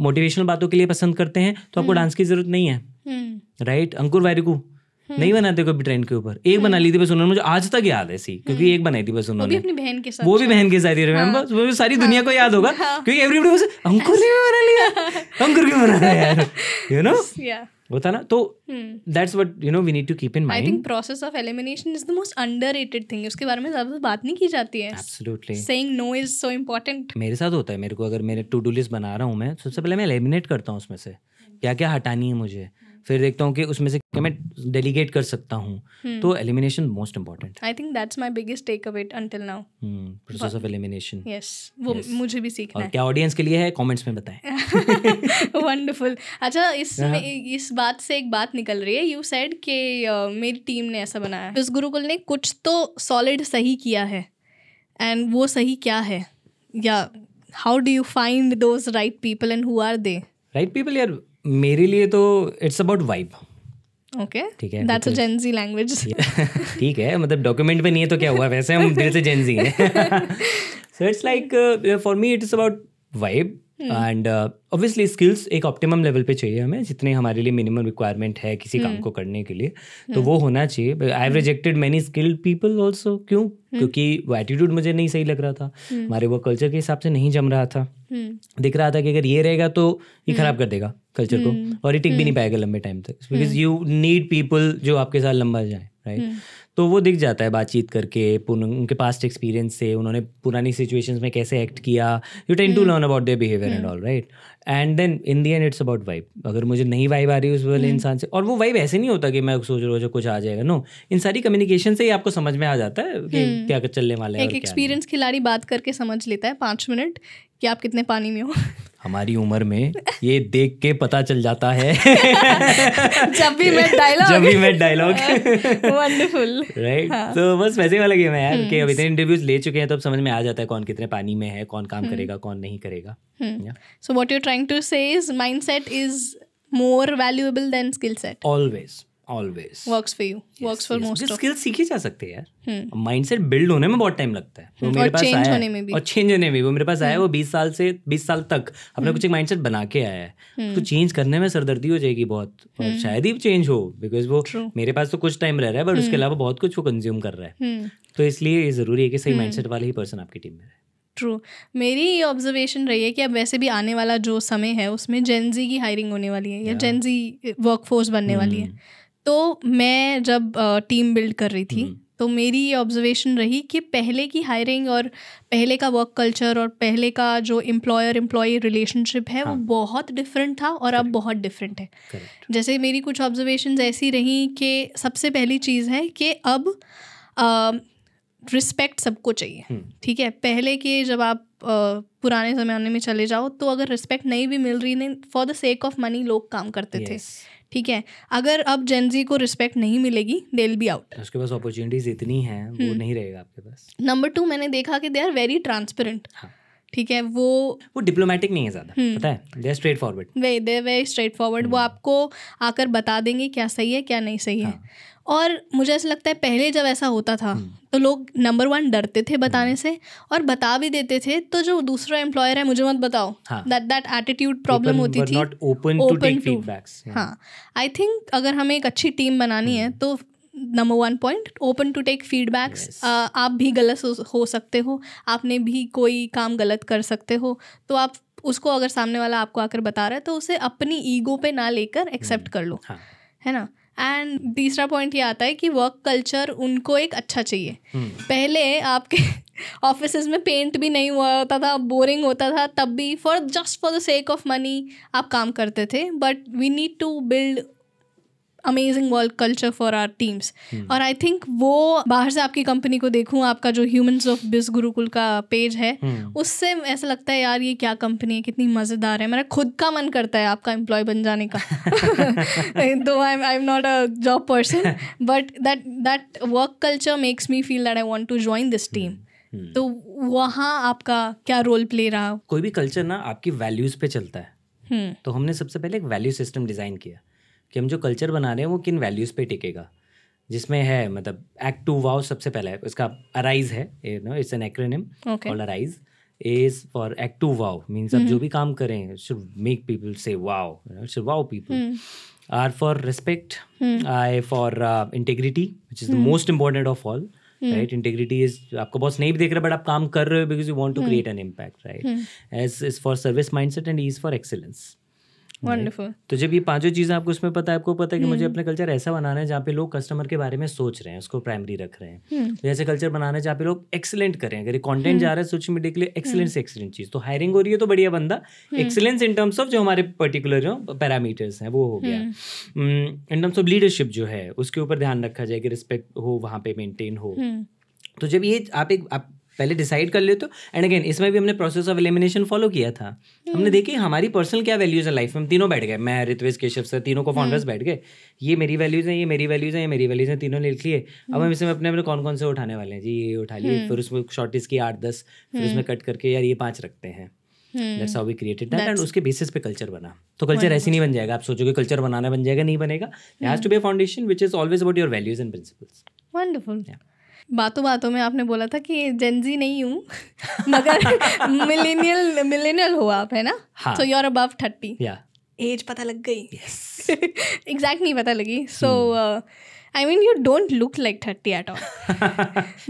मोटिवेशनल बातों के लिए पसंद करते हैं तो आपको डांस हम्म। की जरूरत नहीं है राइट अंकुर वारिकू नहीं बनाते कभी ट्रेंड के ऊपर एक बना ली थी बस उन्होंने मुझे आज तक याद है सी क्योंकि एक बनाई थी बस उन्होंने वो भी बहन के साथ वो भी बहन के साथ ही रिमेम्बर हाँ। वो सारी दुनिया को हाँ। याद होगा हाँ। क्योंकि एवरीबडी अंकुर ने बना लिया अंकुर क्यों बना यार यू नो होता ना तो that's what you know we need to keep in mind I think process of elimination is the most underrated thing उसके बारे में ज्यादा बात नहीं की जाती है absolutely saying no is so important मेरे साथ होता है मेरे को अगर मेरे टू डू लिस्ट बना रहा हूँ मैं सबसे पहले मैं एलिमिनेट करता हूँ उसमें से क्या क्या हटानी है मुझे फिर देखता हूँ कि उसमें से क्या मैं डेलीगेट कर सकता हूँ हम्म। तो elimination most important I think that's my biggest takeaway until now process of elimination yes वो yes. मुझे भी सीखना और है क्या ऑडियंस के लिए है कमेंट्स में बताएं वंडरफुल अच्छा इस हाँ। में, इस बात से एक बात निकल रही है यू सेड कि मेरी टीम ने ऐसा बनाया इस गुरुकुल ने कुछ तो सॉलिड सही किया है एंड वो सही क्या है या how do you find those right people and who are they right people यार मेरे लिए तो इट्स अबाउट वाइब ओके ठीक है दैट्स जेंजी लैंग्वेज ठीक है मतलब डॉक्यूमेंट में नहीं है तो क्या हुआ वैसे हम दिल से जेंजी हैं so it's like for me it's about vibe and obviously skills एक ऑप्टिमम लेवल पे चाहिए हमें जितने हमारे लिए मिनिमम रिक्वायरमेंट है किसी hmm. काम को करने के लिए तो hmm. तो वो होना चाहिए I rejected many skilled people also क्यों hmm. क्योंकि वो एटीट्यूड मुझे नहीं सही लग रहा था hmm. हमारे वो कल्चर के हिसाब से नहीं जम रहा था hmm. दिख रहा था कि अगर ये रहेगा तो ये hmm. खराब कर देगा कल्चर को और ये टिक भी नहीं पाएगा लंबे टाइम तक बिकॉज यू नीड पीपल जो आपके साथ लंबा जाए राइट तो वो दिख जाता है बातचीत करके उनके पास्ट एक्सपीरियंस से उन्होंने पुरानी सिचुएशंस में कैसे एक्ट किया you tend to learn about their behaviour and all right and then in the end it's about vibe अगर मुझे नहीं वाइब आ रही उस वाले हम्म। इंसान से और वो वाइब ऐसे नहीं होता कि मैं सोच रहा हूँ कुछ आ जाएगा नो इन सारी कम्युनिकेशन से ही आपको समझ में आ जाता है कि हम्म। क्या चलने वाला है एक एक्सपीरियंस खिलाड़ी बात करके समझ लेता है पाँच मिनट कि आप कितने पानी में हो हमारी उम्र में ये देख के पता चल जाता है जब भी मैं डायलॉग जब भी मैं डायलॉग वंडरफुल राइट तो बस वैसे वाला गेम है यार कि हम्म। अब इतने इंटरव्यूज ले चुके हैं तो अब समझ में आ जाता है कौन कितने पानी में है कौन काम हम्म। करेगा कौन नहीं करेगा so what you are trying to say is mindset is more valuable than skill set always always works for you works for most skill सीखे जा सकते हैं यार माइंडसेट hmm. बिल्ड होने में बहुत टाइम लगता है hmm, वो मेरे पास आया होने में भी और चेंज होने में वो मेरे पास आया वो बीस साल से बीस साल तक अपने hmm. कुछ एक माइंडसेट बना के आया है उसको तो चेंज करने में सरदर्दी हो जाएगी बहुत और शायद ही चेंज हो बिकॉज वो मेरे पास तो कुछ टाइम रह रहा है बट उसके अलावा बहुत कुछ वो कंज्यूम कर रहा है तो इसलिए ये जरूरी है कि सही माइंडसेट वाले ही पर्सन आपकी टीम में रहे ट्रू मेरी ये ऑब्जर्वेशन रही है कि अब वैसे भी आने वाला जो समय है उसमें जेनजी की हायरिंग होने वाली है या जेनजी वर्कफोर्स बनने वाली है तो मैं जब टीम बिल्ड कर रही थी हम्म। तो मेरी ये ऑब्जर्वेशन रही कि पहले की हायरिंग और पहले का वर्क कल्चर और पहले का जो एम्प्लॉयर एम्प्लॉय रिलेशनशिप है हाँ. वो बहुत डिफरेंट था और अब बहुत डिफरेंट है जैसे मेरी कुछ ऑब्जर्वेशन ऐसी रहीं कि सबसे पहली चीज़ है कि अब रिस्पेक्ट सबको चाहिए हम्म। ठीक है पहले के जब आप पुराने जमाने में चले जाओ तो अगर रिस्पेक्ट नहीं भी मिल रही नहीं for the sake of money लोग काम करते yes. थे ठीक है अगर अब जेनजी को रिस्पेक्ट नहीं मिलेगी दे विल बी आउट उसके पास अपॉर्चुनिटीज इतनी हैं वो हम्म। नहीं रहेगा आपके पास नंबर टू मैंने देखा कि दे आर वेरी ट्रांसपेरेंट ठीक है वो वो डिप्लोमेटिक नहीं है ज़्यादा हम्म। पता है they are straightforward way they are very straightforward वो हम्म। आपको आकर बता देंगे क्या सही है क्या नहीं सही है हाँ। और मुझे ऐसा लगता है पहले जब ऐसा होता था हम्म। तो लोग नंबर वन डरते थे बताने हम्म। से और बता भी देते थे तो जो दूसरा एम्प्लॉयर है मुझे मत बताओ दैट दैट एटीट्यूड प्रॉब्लम होती थी ओपन टू हाँ आई थिंक अगर हमें एक अच्छी टीम बनानी है हम्म। तो number one point open to take feedbacks आप भी गलत हो, सकते हो आपने भी कोई काम गलत कर सकते हो तो आप उसको अगर सामने वाला आपको आकर बता रहा है तो उसे अपनी ईगो पे ना लेकर एक्सेप्ट कर लो हाँ। है ना एंड तीसरा पॉइंट ये आता है कि वर्क कल्चर उनको एक अच्छा चाहिए hmm. पहले आपके ऑफिस में पेंट भी नहीं हुआ होता था बोरिंग होता था तब भी for just for the sake of money आप काम करते थे but we need to build amazing work culture for our teams और आई थिंक वो बाहर से आपकी कंपनी को देखूँ आपका जो ह्यूमन ऑफ बिज गुरुकुल का पेज है hmm. उससे ऐसा लगता है यार ये क्या कंपनी है कितनी मज़ेदार है मेरा खुद का मन करता है आपका एम्प्लॉय बन जाने का दो I I am not a job person but that that work culture makes me feel that I want to join this team तो वहाँ आपका क्या रोल प्ले रहा कोई भी कल्चर ना आपकी वैल्यूज पे चलता है हम्म। तो हमने सबसे पहले एक वैल्यू सिस्टम डिजाइन किया कि हम जो कल्चर बना रहे हैं वो किन वैल्यूज़ पे टिकेगा जिसमें है मतलब एक्ट टू वाव सबसे पहला है उसका अराइज है it's an acronym all ARISE is for act to wow means आप जो mm-hmm. भी काम करें should make people say wow should wow people R for respect I for integrity which is the most important of all right integrity is आपका boss नहीं भी देख रहे बट आप काम कर रहे हो because you want to create an impact right S is for service mind set and is for excellence तो जब ये पांचों चीज़ें आपको उसमें पता है आपको पता है कि मुझे हम्म। अपने कल्चर ऐसा बनाना है जहाँ पे लोग कस्टमर के बारे में सोच रहे हैं उसको प्राइमरी रख रहे हैं हम्म। जैसे कल्चर बनाना है जहाँ पे लोग एक्सलेंट करें अगर कॉन्टेंट हम्म। जा रहा है सोशल मीडिया के लिए एक्सलेंट से एक्सलेंट चीज़ तो हायरिंग हो रही है तो बढ़िया बंदा एक्सलेंस इन टर्म्स ऑफ जो हमारे पर्टिकुलर जो पैरामीटर्स हैं वो हो गया इन टर्म्स ऑफ लीडरशिप जो है उसके ऊपर ध्यान रखा जाए कि रिस्पेक्ट हो वहाँ पे मेंटेन हो तो जब ये आप एक आप पहले डिसाइड कर लेते हो एंड अगेन इसमें भी हमने प्रोसेस ऑफ एलिमिनेशन फॉलो किया था हमने देखे हमारी पर्सनल क्या वैल्यूज है लाइफ में तीनों बैठ गए मैं ऋतवेश केशव सर तीनों को फाउंडर्स हम्म। बैठ गए ये मेरी वैल्यूज हैं ये मेरी वैल्यूज हैं ये मेरी वैल्यूज हैं तीनों लिख लिए अब हम हम्म। इसमें अपने अपने कौन कौन से उठाने वाले हैं जी ये उठा लिए हम्म। फिर उसमें शॉर्टेज की आठ दस फिर उसमें कट करके यार ये पाँच रखते हैं that's how we created that and उसके बेसिस पे कल्चर बना तो कल्चर ऐसे नहीं बन जाएगा आप सोचोगे कल्चर बनाना बन जाएगा नहीं बनेगा has to be foundation which is always about your values and principles wonderful बातों बातों में आपने बोला था कि जेंजी नहीं हूँ मगर मिलेनियल मिलेनियल हो आप है ना so you are above thirty age पता लग गई एग्जैक्ट नहीं पता लगी so I mean you don't look like thirty at all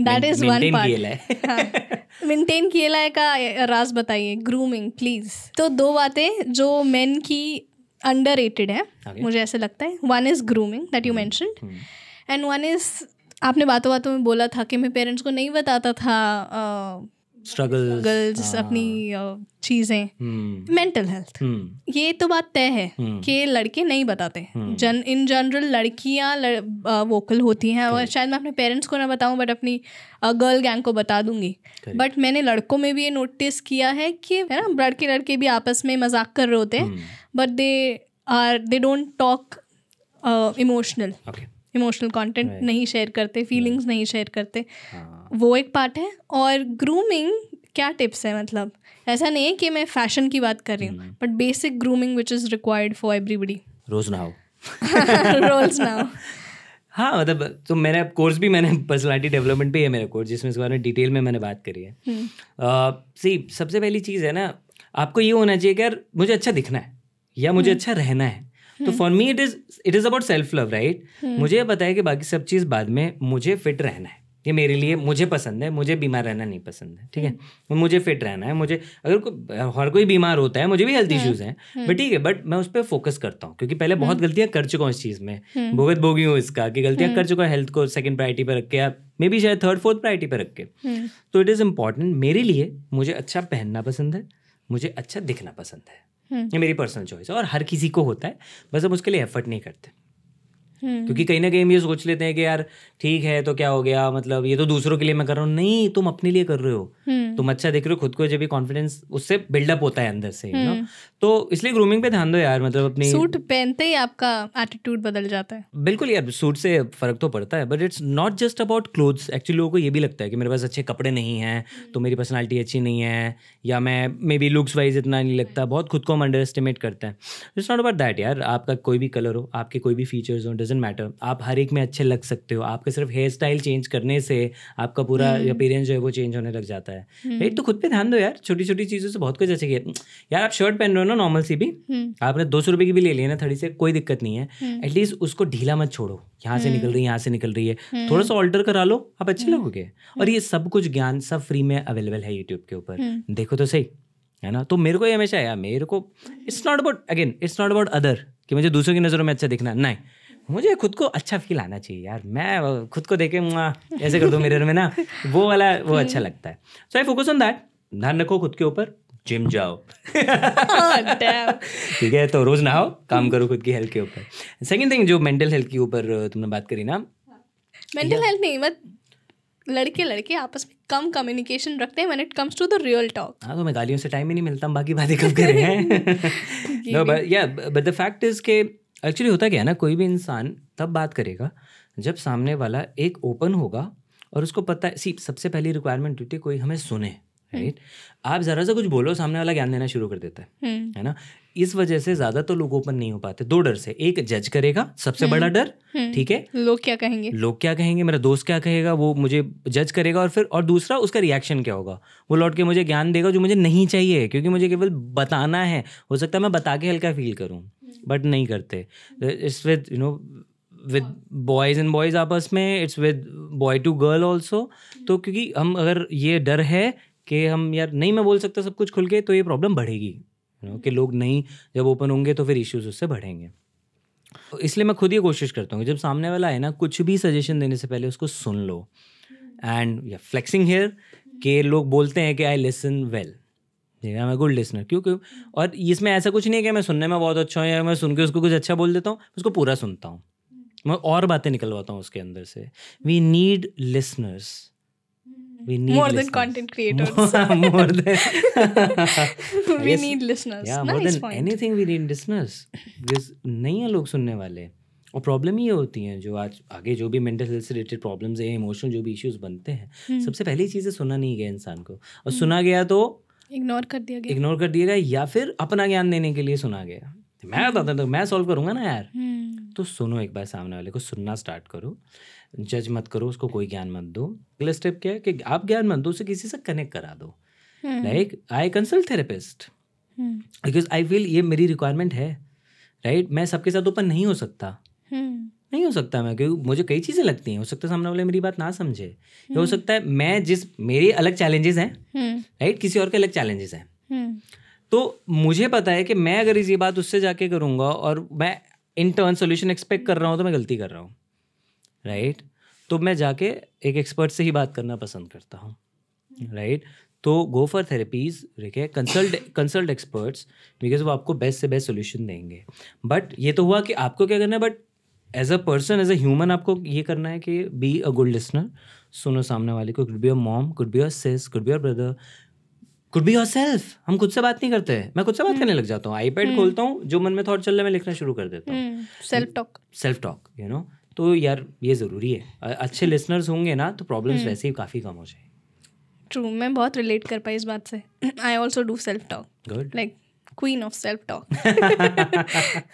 that is one part maintain किएला का राज बताइए ग्रूमिंग प्लीज तो दो बातें जो मेन की अंडर रेटेड है okay. मुझे ऐसा लगता है one is grooming that you mention and one is आपने बातों बातों में बोला था कि मैं पेरेंट्स को नहीं बताता था स्ट्रगल्स हाँ। अपनी चीजें मेंटल हम्म। हेल्थ हम्म। ये तो बात तय है हम्म। कि लड़के नहीं बताते जन इन जनरल लड़कियां लड़, वोकल होती हैं और शायद मैं अपने पेरेंट्स को ना बताऊं बट अपनी गर्ल गैंग को बता दूंगी बट मैंने लड़कों में भी ये नोटिस किया है कि है ना लड़के लड़के भी आपस में मजाक कर रहे होते हैं but they are they don't talk emotional emotional content right. नहीं शेयर करते फीलिंग्स right. नहीं शेयर करते हाँ. वो एक पार्ट है और ग्रूमिंग क्या टिप्स है मतलब ऐसा नहीं है कि मैं फैशन की बात कर रही हूँ but basic grooming which is required for everybody रोज नाउ रोज नाउ हाँ मतलब तो मैंने कोर्स भी मैंने पर्सनालिटी डेवलपमेंट पे है मेरा कोर्स जिसमें इस बारे में डिटेल में मैंने बात करी है सी हम्म। uh, सबसे पहली चीज़ है ना आपको ये होना चाहिए कि यार मुझे अच्छा दिखना है या मुझे हम्म। अच्छा रहना है तो for me it is it is about self love right मुझे पता है कि बाकी सब चीज बाद में मुझे फिट रहना है ये मेरे लिए मुझे पसंद है मुझे बीमार रहना नहीं पसंद है ठीक है हम्म। मुझे फिट रहना है मुझे अगर कोई हर कोई बीमार होता है मुझे भी हेल्थ हम्म, इश्यूज हैं बट हम्म। ठीक है बट मैं उस पर फोकस करता हूँ क्योंकि पहले बहुत गलतियाँ कर चुका हूँ इस चीज़ में भुगत भोगी हूँ इसका कि गलतियाँ कर चुका हूँ हेल्थ को सेकंड प्रायोरिटी पर रख के या मे बी शायद थर्ड फोर्थ प्रायोरिटी पर रख के तो इट इज़ इम्पॉर्टेंट मेरे लिए मुझे अच्छा पहनना पसंद है मुझे अच्छा दिखना पसंद है हम्म। ये मेरी पर्सनल चॉइस है और हर किसी को होता है बस हम उसके लिए एफर्ट नहीं करते हम्म। क्योंकि कहीं ना कहीं हम ये सोच लेते हैं कि यार ठीक है तो क्या हो गया मतलब ये तो दूसरों के लिए मैं कर रहा हूँ नहीं तुम अपने लिए कर रहे हो हम्म। तुम अच्छा देख रहे हो खुद को जब भी कॉन्फिडेंस उससे बिल्डअप होता है अंदर से यू नो तो इसलिए ग्रूमिंग पे ध्यान दो यार मतलब अपनी सूट पहनते ही आपका एटीट्यूड बदल जाता है बिल्कुल यार सूट से फर्क तो पड़ता है but it's not just about clothes actually लोगों को ये भी लगता है कि मेरे पास अच्छे कपड़े नहीं हैं तो मेरी पर्सनैलिटी अच्छी नहीं है या मैं मे बी लुक्स वाइज इतना नहीं लगता बहुत खुद को हम अंडर एस्टिमेट करते हैं इट्स नॉट अबाउट दैट यार आपका कोई भी कलर हो आपके कोई भी फीचर्स हो डजेंट मैटर आप हर एक में अच्छे लग सकते हो आपके सिर्फ हेयर स्टाइल चेंज करने से आपका पूरा अपेरेंस हम्म। जो है वो चेंज होने लग जाता है एक हम्म। तो खुद पे ध्यान दो यार छोटी छोटी चीज़ों से बहुत कुछ अच्छे यार आप शर्ट पहन रहे हो ना ना नॉर्मल सी भी हम्म। आपने दो सौ रुपए की भी ले लिया ना थड़ी से कोई दिक्कत नहीं है एटलीस्ट हम्म। उसको ढीला मत छोड़ो यहाँ से हम्म। निकल रही है यहाँ से निकल रही है थोड़ा सा ऑल्टर करा लो आप अच्छे लगोगे और ये सब कुछ ज्ञान सब फ्री में अवेलेबल है यूट्यूब के ऊपर देखो तो सही है ना तो मेरे को ये हमेशा आया मेरे को it's not about again it's not about other कि मुझे दूसरों की नज़रों में अच्छा दिखना नहीं मुझे खुद को अच्छा फील आना चाहिए यार मैं खुद को देखे ऐसे कर दो मेरे में ना वो वाला वो अच्छा लगता है so I focus on that ध्यान रखो खुद के ऊपर जिम जाओ oh, ठीक है तो रोज नहाओ काम करो खुद की हेल्थ के ऊपर सेकंड थिंग जो मेंटल हेल्थ के ऊपर तुमने बात करी ना मेंटल हेल्थ नहीं मत लड़के लड़के आपस में कम कम्युनिकेशन रखते हैं it comes to the real talk हाँ तो मैं गालियों से टाइम ही नहीं मिलता बाकी बातें कब कर रहे हैं no but yeah but the fact is के एक्चुअली होता क्या है ना कोई भी इंसान तब बात करेगा जब सामने वाला एक ओपन होगा और उसको पता है सी सबसे पहली रिक्वायरमेंट होती है कोई हमें सुने राइट आप ज़रा सा कुछ बोलो सामने वाला ज्ञान देना शुरू कर देता है हम्म। है ना इस वजह से ज्यादा तो लोग ओपन नहीं हो पाते दो डर से एक जज करेगा सबसे बड़ा हम्म। डर हम्म। ठीक है लोग क्या कहेंगे लोग क्या कहेंगे मेरा दोस्त क्या कहेगा वो मुझे जज करेगा और फिर और दूसरा उसका रिएक्शन क्या होगा वो लौट के मुझे ज्ञान देगा जो मुझे नहीं चाहिए क्योंकि मुझे केवल बताना है हो सकता है मैं बता के हल्का फील करूँ बट नहीं करते it's with you know with boys and boys आपस में it's with boy to girl also तो क्योंकि हम अगर ये डर है कि हम यार नहीं मैं बोल सकता सब कुछ खुल के तो ये प्रॉब्लम बढ़ेगी नो कि लोग नहीं जब ओपन होंगे तो फिर इश्यूज उससे बढ़ेंगे तो इसलिए मैं खुद ये कोशिश करता हूँ कि जब सामने वाला है ना कुछ भी सजेशन देने से पहले उसको सुन लो एंड फ्लेक्सिंग हेयर के लोग बोलते हैं कि आई लिसन वेल है मैं गुड लिसनर क्यों क्यों और इसमें ऐसा कुछ नहीं है कि मैं सुनने में बहुत अच्छा हूँ या मैं सुन के उसको कुछ अच्छा बोल देता हूँ उसको पूरा सुनता हूँ मैं और बातें निकलवाता हूँ उसके अंदर से we need listeners we need more listeners. than content creators more, more than we yes, need listeners yeah nice more than point. anything we need listeners लोग सुनने वाले और प्रॉब्लम ये होती हैं जो आज आगे जो भी मेंटल हेल्थ से रिलेटेड प्रॉब्लम्स हैं इमोशनल जो भी इश्यूज बनते हैं हम्म। सबसे पहली चीज़ सुना नहीं गया इंसान को और हम्म। सुना गया तो इग्नोर कर दिया गया इग्नोर कर दिया गया या फिर अपना ज्ञान देने के लिए सुना गया मैं हम्म। बताता तो मैं सॉल्व करूंगा ना यार तो सुनो एक बार सामने वाले को सुनना स्टार्ट करो जज मत करो उसको कोई ज्ञान मत दो अगला स्टेप क्या है कि आप ज्ञान मत दो उसे किसी से कनेक्ट करा दो like I consult therapist because I feel ये मेरी रिक्वायरमेंट है राइट right? मैं सबके साथ ओपन नहीं हो सकता hmm. नहीं हो सकता मैं क्योंकि मुझे कई चीज़ें लगती हैं हो सकता है सामने वाले मेरी बात ना समझे ये hmm. हो हम्म। सकता है मैं जिस मेरे अलग चैलेंजेस हैं राइट हम्म। hmm. right? किसी और के अलग चैलेंजेस हैं hmm. तो मुझे पता है कि मैं अगर ये बात उससे जाके करूँगा और मैं इन टर्न सोल्यूशन एक्सपेक्ट कर रहा हूँ तो मैं गलती कर रहा हूँ राइट right? तो मैं जाके एक एक्सपर्ट से ही बात करना पसंद करता हूँ राइट right? तो गो फॉर थेरेपीज ठीक है कंसल्ट कंसल्ट एक्सपर्ट्स बिकॉज वो आपको बेस्ट से बेस्ट सोल्यूशन देंगे बट ये तो हुआ कि आपको क्या करना है but as a person as a human आपको ये करना है कि बी अ गुड लिसनर सुनो सामने वाले को could be a mom could be a sis could be a brother could be yourself हम खुद से बात नहीं करते मैं खुद से बात हम्म। करने लग जाता हूँ आईपैड हम्म। खोलता हूँ जो मन में थॉट चल रहा है मैं लिखना शुरू कर देता हूँ self talk self talk you know तो यार ये ज़रूरी है अच्छे लिसनर्स होंगे ना तो प्रॉब्लम्स हम्म। वैसे ही काफ़ी कम हो जाए ट्रू मैं बहुत रिलेट कर पाई इस बात से I also do self talk good like queen of self talk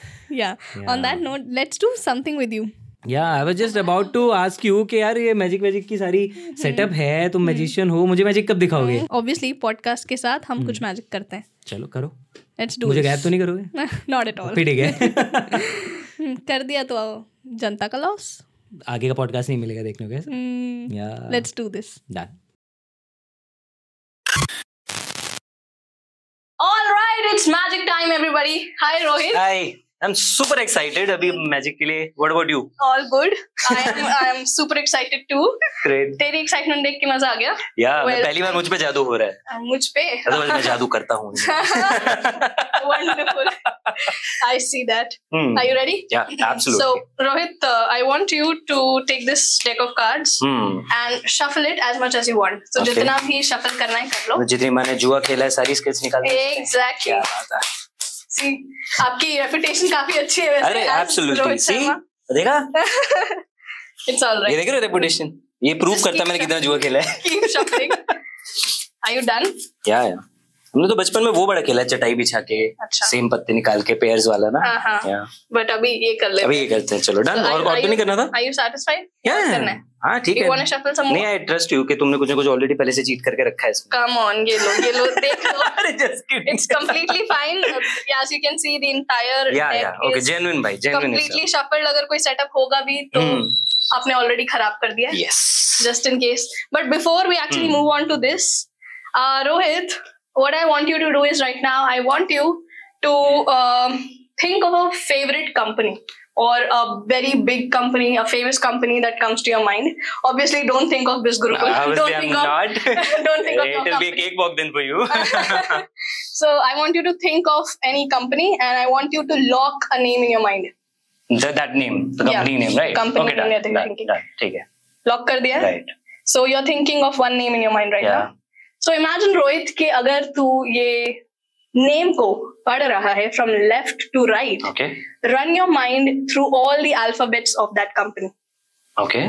yeah on that note let's do something with you yeah I was just about to ask you कि यार ये मैजिक वैजिक की सारी सेटअप हम्म। है तुम मैजिशियन हो मुझे magic कब दिखाओगे ऑब्वियसली हम्म। पॉडकास्ट के साथ हम कुछ मैजिक हम्म। करते हैं चलो करो लेट्स डू मुझे गैप तो नहीं करोगे नॉट एट ऑल ठीक है कर दिया तो आओ जनता का लॉस आगे का पॉडकास्ट नहीं मिलेगा देखने को yeah let's do this done All right, it's magic time, everybody. Hi, Rohit. Hi. I'm super excited. Abhi magic ke liye. What about you? All good. I am. I am super excited too. Great. Great तेरी excitement देख के मजा आ गया yeah, well, पहली बार मुझ पे जादू हो रहा है मुझ पे अदरवाइज मैं जादू करता हूं wonderful i see that hmm. are you ready yeah absolutely so rohit uh, i want you to take this deck of cards hmm. and shuffle it as much as you want so okay. jitna bhi shuffle karna hai kar lo जितनी मैंने जुआ खेला है सारी skills निकाल exactly क्या बात है आपकी रेपुटेशन काफी अच्छी है अरे एब्सोल्युटली सी देखा इट्स ऑल राइट ये देखो रेपुटेशन ये प्रूव करता है मैंने कितना जुआ खेला है keep shopping are you done yeah yeah हमने तो बचपन में वो बड़ा खेला चटाई बिछा के अच्छा। सेम पत्ते निकाल के पेयर्स वाला ना बट हाँ, हाँ। अभी ये कर ले अभी ये करते हैं चलो डन so, और और भी तो नहीं करना था आर यू सैटिस्फाइड या हाँ ठीक है नहीं आई ट्रस्ट यू कि तुमने कुछ ना कुछ ऑलरेडी पहले से चीट करके रखा है इसमें कम ऑन ये लो ये लो देख लो it's completely fine yes you can see the entire yeah yeah okay genuine भाई जेन्युइन कंप्लीटली शफल्ड अगर कोई सेटअप होगा भी तो hmm। आपने ऑलरेडी खराब कर दिया है just in case but before we actually move on to this Rohit what I want you to do is right now, I want you to um, think of a favorite company or a very big company, a famous company that comes to your mind. Obviously, don't think of this group. No, don't, think of, not. don't think of It'll be a cake walk then for you. so I want you to think of any company and I want you to lock a name in your mind. The, that name, the company yeah. name, right? Company okay, name that, that, that, that, okay. Lock kar diya? Right. So you're thinking of one name in your mind right yeah. now. So imagine Rohit के अगर तू ये name को पढ़ रहा है from left to right run your mind through all the alphabets of that company okay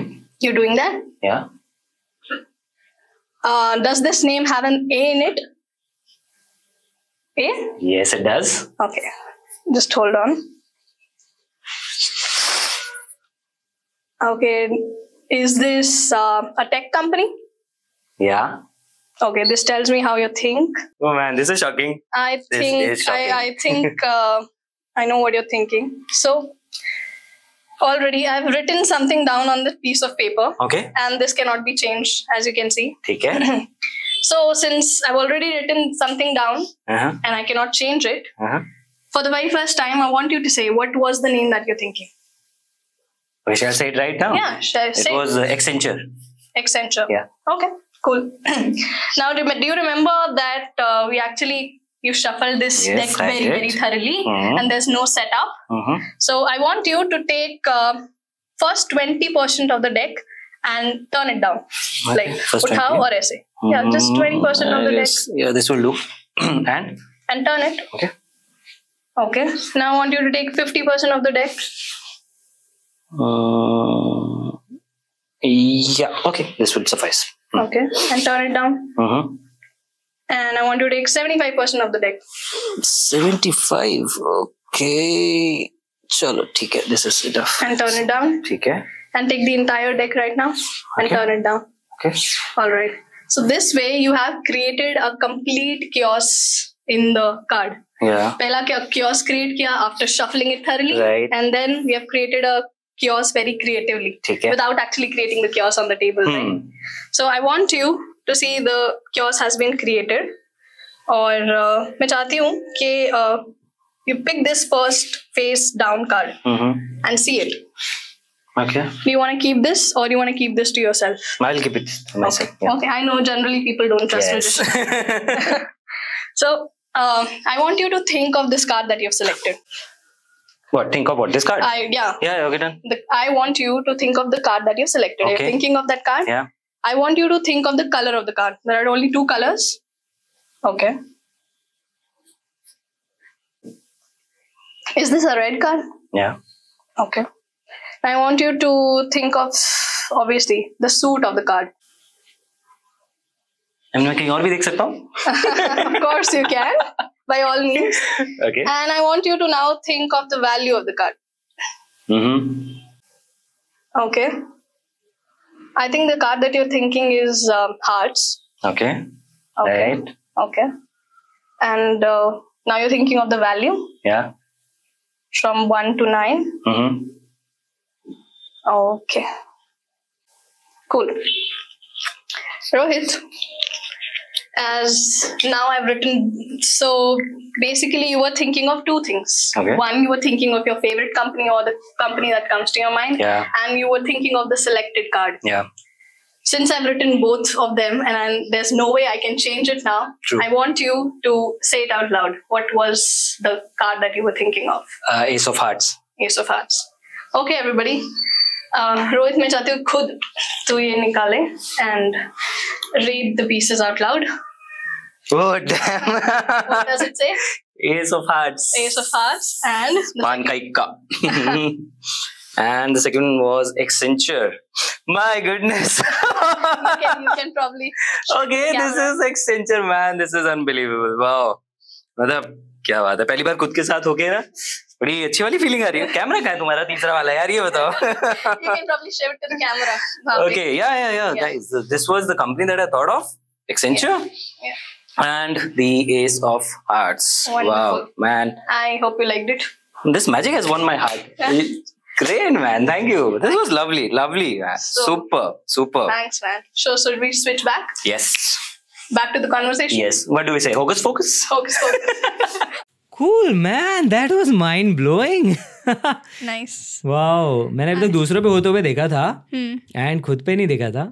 you doing that yeah does this name have an A in it? A? Yes, it does. Okay. Just hold on. Okay. Is this uh, a tech company? Yeah. Okay, this tells me how you think. Oh man, this is shocking. I think shocking. I, I think uh, I know what you're thinking. So already I've written something down on this piece of paper. Okay. And this cannot be changed, as you can see. Okay. so since I've already written something down uh-huh. and I cannot change it, uh-huh. for the very first time, I want you to say what was the name that you're thinking. Okay, shall I say it right now? Yeah, shall I say it? was uh, Accenture. Accenture. Yeah. Okay. Cool. now, do you remember that uh, we actually you shuffled this yes, deck very very thoroughly, mm-hmm. and there's no setup. Mm-hmm. So I want you to take uh, first twenty percent of the deck and turn it down, okay. like uthao or aise. Mm-hmm. Yeah, just mm-hmm. twenty percent of the yes. deck. Yeah, this will do. and and turn it. Okay. Okay. Now I want you to take fifty percent of the deck. Uh, yeah. Okay. This will suffice. Okay, and turn it down. Uh-huh. And I want to take 75% of the deck. 75? Okay. Chalo, theek hai. This is enough. And turn it down. Theek hai. And take the entire deck right now and okay. turn it down. Okay. All right. So this way you have created a complete chaos in the card. Yeah. Pehla chaos create kiya after shuffling it thoroughly. Right. And then we have created a chaos very creatively without actually creating the chaos on the table. Hmm. Right? So I want you to see the chaos has been created. or uh, मैं uh, you pick this first face down card mm-hmm. and see it. Okay. Do you want to keep this or do you want to keep this to yourself? I'll keep it to myself. Okay. Yeah. okay. I know generally people don't trust yes. magicians. so uh, I want you to think of this card that you've selected. What? Think about this card. I yeah. Yeah. Okay. Done. The, I want you to think of the card that you've selected. Okay. You're thinking of that card. Yeah. I want you to think of the color of the card. There are only two colors. Okay. Is this a red card? Yeah. Okay. I want you to think of obviously the suit of the card. I'm like, or भी देख Of course you can by all means. okay. And I want you to now think of the value of the card. Mm-hmm. Okay. I think the card that you're thinking is um, hearts. Okay. Okay. Right. Okay. And uh, now you're thinking of the value. Yeah. From one to 9 Mm-hmm. Okay. Cool. Rohit, as now I've written. So basically, you were thinking of two things. Okay. One, you were thinking of your favorite company or the company that comes to your mind, yeah. and you were thinking of the selected card. Yeah. Since I've written both of them, and I'm, there's no way I can change it now, True. I want you to say it out loud. What was the card that you were thinking of? Uh, Ace of Hearts. Ace of Hearts. Okay, everybody. Rohit uh, मैं चाहती हूँ खुद तो ये निकाले and read the pieces out loud Oh damn! what does it say? Ace of Hearts. Ace of Hearts and Mankaika. and the second one was Accenture. My goodness. you, can, you can probably. Okay, this is Accenture, man. This is unbelievable. Wow. मतलब क्या बात है पहली बार खुद के साथ होके ना बड़ी अच्छी वाली फीलिंग आ रही है कैमरा का है तुम्हारा तीसरा वाला यार ये बताओ okay yeah yeah yeah guys this was the company that I thought of Accenture and the ace of hearts Wonderful. wow man i hope you liked it this magic has won my heart great man thank you this was lovely lovely man. So, super super thanks man so should we switch back yes back to the conversation. Yes. What do we say? Hocus focus. Hocus focus. cool man, that was mind blowing. nice. Wow, मैंने अभी तक दूसरों पे होते हुए देखा था and खुद पे नहीं देखा था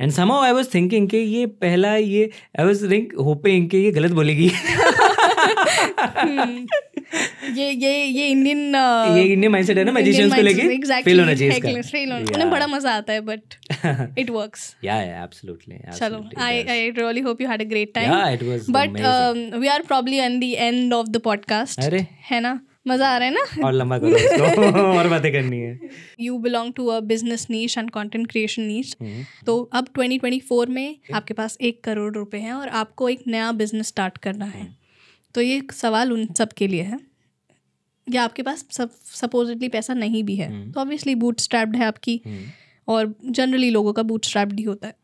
and somehow I was thinking कि ये पहला ये आई वॉज थिंक होपिंग कि ये गलत बोलेगी Hmm. ये ये ये इंडियन uh, ये इंडियन माइंडसेट है ना मैजिशियंस को लेके फेल होना चाहिए इसका फेल होना उन्हें बड़ा मजा आता है बट इट वर्क्स या या एब्सोल्युटली चलो I I really hope you had a great time yeah it was but we are probably at the end of the podcast है ना मजा आ रहा है ना और लंबा करो इसको और बातें करनी है you belong to a business niche and content creation niche तो अब 2024 में आपके पास एक करोड़ रुपए हैं और आपको एक नया बिजनेस स्टार्ट करना है तो ये सवाल उन सब के लिए है या आपके पास सब सपोजिटली पैसा नहीं भी है हम्म। तो ऑब्वियसली बूट स्ट्रैप्ड है आपकी हम्म। और जनरली लोगों का बूट स्ट्रैप्ड ही होता है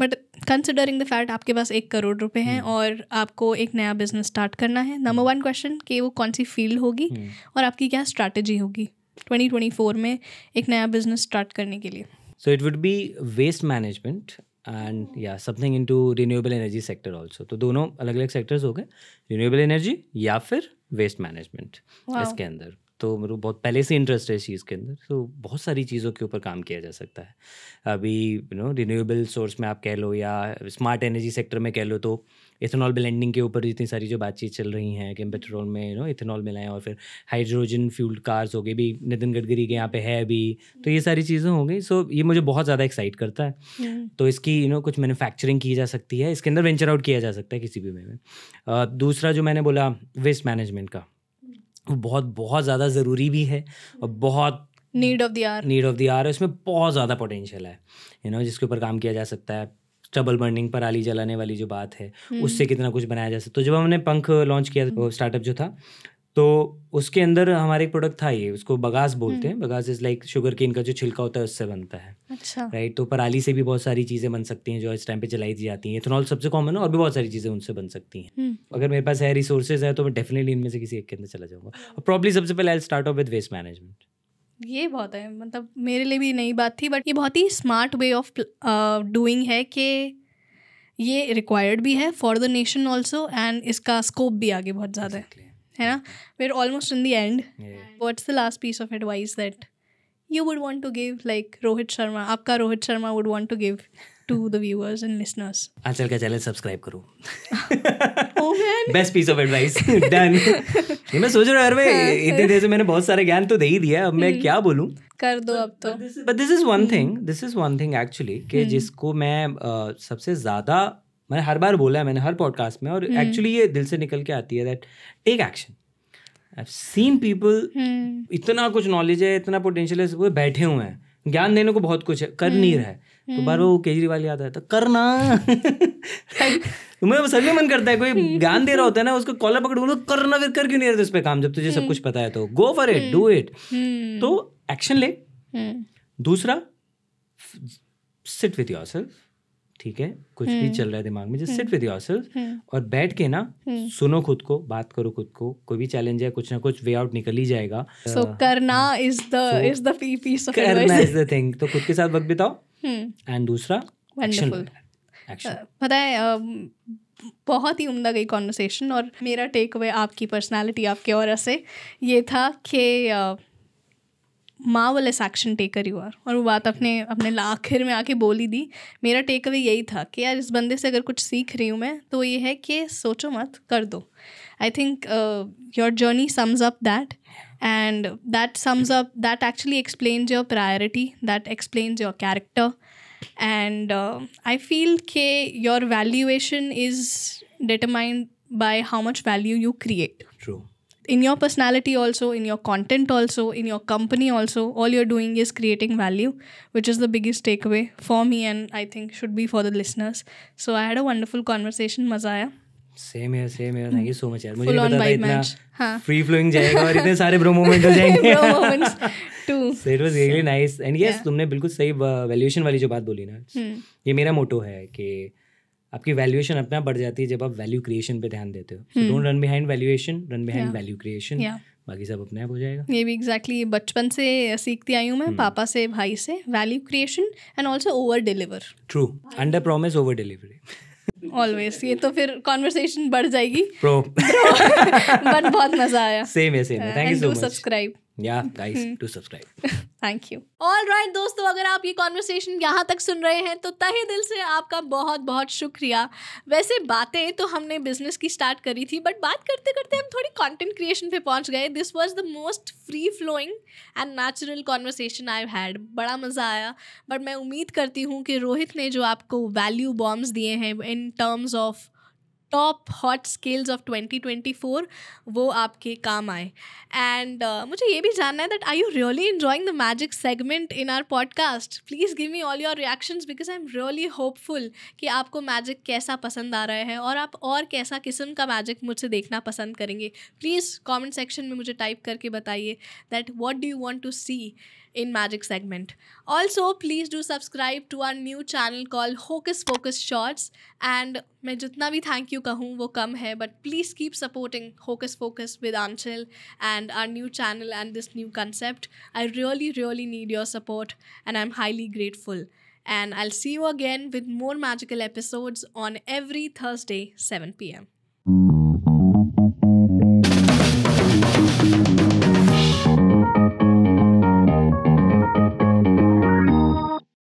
बट कंसिडरिंग द फैक्ट आपके पास एक करोड़ रुपए हैं हम्म। और आपको एक नया बिजनेस स्टार्ट करना है नंबर वन क्वेश्चन कि वो कौन सी फील्ड होगी और आपकी क्या स्ट्रैटेजी होगी 2024 में एक नया बिजनेस स्टार्ट करने के लिए so it would be waste management and yeah something into renewable energy sector also तो दोनों अलग अलग सेक्टर्स हो गए रिन्यूएबल एनर्जी या फिर वेस्ट मैनेजमेंट इसके अंदर तो मेरे मतलब बहुत पहले से इंटरेस्ट है इस चीज़ के अंदर तो बहुत सारी चीज़ों के ऊपर काम किया जा सकता है अभी यू नो रिन्यूएबल सोर्स में आप कह लो या स्मार्ट एनर्जी सेक्टर में कह लो तो इथेनॉल ब्लेंडिंग के ऊपर जितनी सारी जो बातचीत चल रही हैं कि हम्म। पेट्रोल में यू नो इथेनॉल मिलाएं और फिर हाइड्रोजन फ्यूल्ड कार्स हो गए भी नितिन गडकरी के यहाँ पे है भी तो ये सारी चीज़ें हो गई सो ये मुझे बहुत ज़्यादा एक्साइट करता है हम्म। तो इसकी यू नो कुछ मैनुफैक्चरिंग की जा सकती है इसके अंदर वेंचर आउट किया जा सकता है किसी भी वे में दूसरा जो मैंने बोला वेस्ट मैनेजमेंट का वो बहुत बहुत ज़्यादा ज़रूरी भी है और हम्म। बहुत need of the hour need of the hour इसमें बहुत ज़्यादा पोटेंशियल है यू you नो know, जिसके ऊपर काम किया जा सकता है स्टबल बर्निंग पराली जलाने वाली जो बात है हम्म। उससे कितना कुछ बनाया जा सकता तो जब हमने पंख लॉन्च किया स्टार्टअप जो था तो उसके अंदर हमारे एक प्रोडक्ट था ये उसको बगास बोलते हैं हम्म। Bagasse is like sugar cane का जो छिलका होता है उससे बनता है अच्छा राइट तो पराली से भी बहुत सारी चीज़ें बन सकती हैं जो इस टाइम पे चलाई जाती हैं इथेनॉल सबसे कॉमन है और भी बहुत सारी चीज़ें उनसे बन सकती हैं हम्म। अगर मेरे पास है रिसोर्सेज है तो मैं डेफिनेटली इनमें से किसी एक के अंदर चला जाऊंगा प्रॉब्ली सबसे पहले I start off with waste management ये बहुत है मतलब मेरे लिए भी नई बात थी बट ये बहुत ही स्मार्ट वे ऑफ डूइंग है कि ये रिक्वायर्ड भी है for the nation also and इसका स्कोप भी आगे बहुत ज़्यादा है है ना where almost in the end what's the last piece of advice that you would want to give like Rohit Sharma आपका Rohit Sharma would want to give to the viewers and listeners. आजकल ka channel subscribe karo oh man. Best piece of advice. Done. ये मैं सोच रहा हूँ यार मैं हाँ। इतने देर से मैंने बहुत सारे ज्ञान तो दे ही दिया अब मैं हम्म। क्या बोलूँ? कर दो अब तो. But this is one hmm. thing. This is one thing actually कि हम्म। जिसको मैं uh, सबसे ज़्यादा मैंने हर बार बोला है मैंने हर पॉडकास्ट में और एक्चुअली hmm. ये दिल से निकल के आती है that take action I seen people इतना कुछ नॉलेज है इतना पोटेंशियल है वो बैठे हुए हैं ज्ञान देने को बहुत कुछ है कर hmm. नहीं रहा है तो बार वो हम्म। केजरीवाल याद आता करना तुम्हें सर में मन करता है कोई ज्ञान दे रहा होता है ना उसको कॉलर पकड़ तो करना फिर कर क्यों नहीं रहे उस पर काम जब तुझे सब हम्म। कुछ पता है तो go for it do it तो एक्शन ले हम्म। दूसरा सिट विथ योर सेल्फ ठीक है कुछ भी चल रहा है दिमाग में जस्ट सिट विद सेल्फ और बैठ के ना सुनो खुद को बात करो खुद को कोई भी चैलेंज है कुछ ना कुछ वे आउट निकल ही जाएगा सो करना is the is the peace of करना इज द थिंग तो खुद के साथ वक्त बिताओ एंड hmm. दूसरा uh, पता है बहुत ही उमदा गई कॉन्वर्सेशन और मेरा टेक अवे आपकी पर्सनालिटी आपके और से ये था कि uh, मावलेस एक्शन टेकर यू आर और वो बात अपने अपने आखिर में आके बोली दी मेरा टेक अवे यही था कि यार इस बंदे से अगर कुछ सीख रही हूँ मैं तो ये है कि सोचो मत कर दो I think your journey sums up that and that sums up that actually explains your priority that explains your character and I feel के your valuation is determined by how much value you create true in your personality also in your content also in your company also all you're doing is creating value which is the biggest takeaway for me and i think should be for the listeners so i had a wonderful conversation mazaya same same है same है thank you so much यार मुझे पता था इतना हाँ. Free flowing जाएगा और इतने सारे ब्रो मोमेंट हो जाएंगे so it was really nice and yes tumne bilkul sahi valuation wali jo baat boli na ye mera motto hai ki आपकी वैल्यूएशन अपना बढ़ जाती है जब आप वैल्यू क्रिएशन पे ध्यान देते हो don't run behind valuation run behind value creation बाकी सब अपने आप हो जाएगा ये भी एग्जैक्टली exactly, बचपन से सीखती आई हूँ मैं hmm. पापा से भाई से value creation and also over deliver true under promise over delivery always ये तो फिर कॉन्वर्सेशन बढ़ जाएगी प्रो बट बहुत मजा आया सेम है same thank you so much subscribe या guys to subscribe thank you all right दोस्तों अगर आप ये कॉन्वर्सेशन यहाँ तक सुन रहे हैं तो तहे दिल से आपका बहुत बहुत शुक्रिया वैसे बातें तो हमने बिजनेस की स्टार्ट करी थी बट बात करते करते हम थोड़ी कंटेंट क्रिएशन पे पहुँच गए this was the most free flowing and natural conversation I had बड़ा मज़ा आया बट मैं उम्मीद करती हूँ कि रोहित ने जो आपको वैल्यू बॉम्ब्स दिए हैं in terms of top hot skills of 2024 वो आपके काम आए एंड uh, मुझे ये भी जानना है that I you really enjoying the magic segment in our podcast please give me all your reactions because I am really hopeful कि आपको मैजिक कैसा पसंद आ रहा है और आप और कैसा किस्म का मैजिक मुझसे देखना पसंद करेंगे प्लीज़ कॉमेंट सेक्शन में मुझे टाइप करके बताइए that what do you want to see in Magic segment. Also, please do subscribe to our new channel called Hocus Focus Shorts. And मैं जितना भी थैंक यू कहूँ वो कम है but please keep supporting hocus focus with Aanchal and our new channel and this new concept I really really need your support and I am highly grateful and I see you again with more magical episodes on every Thursday seven P M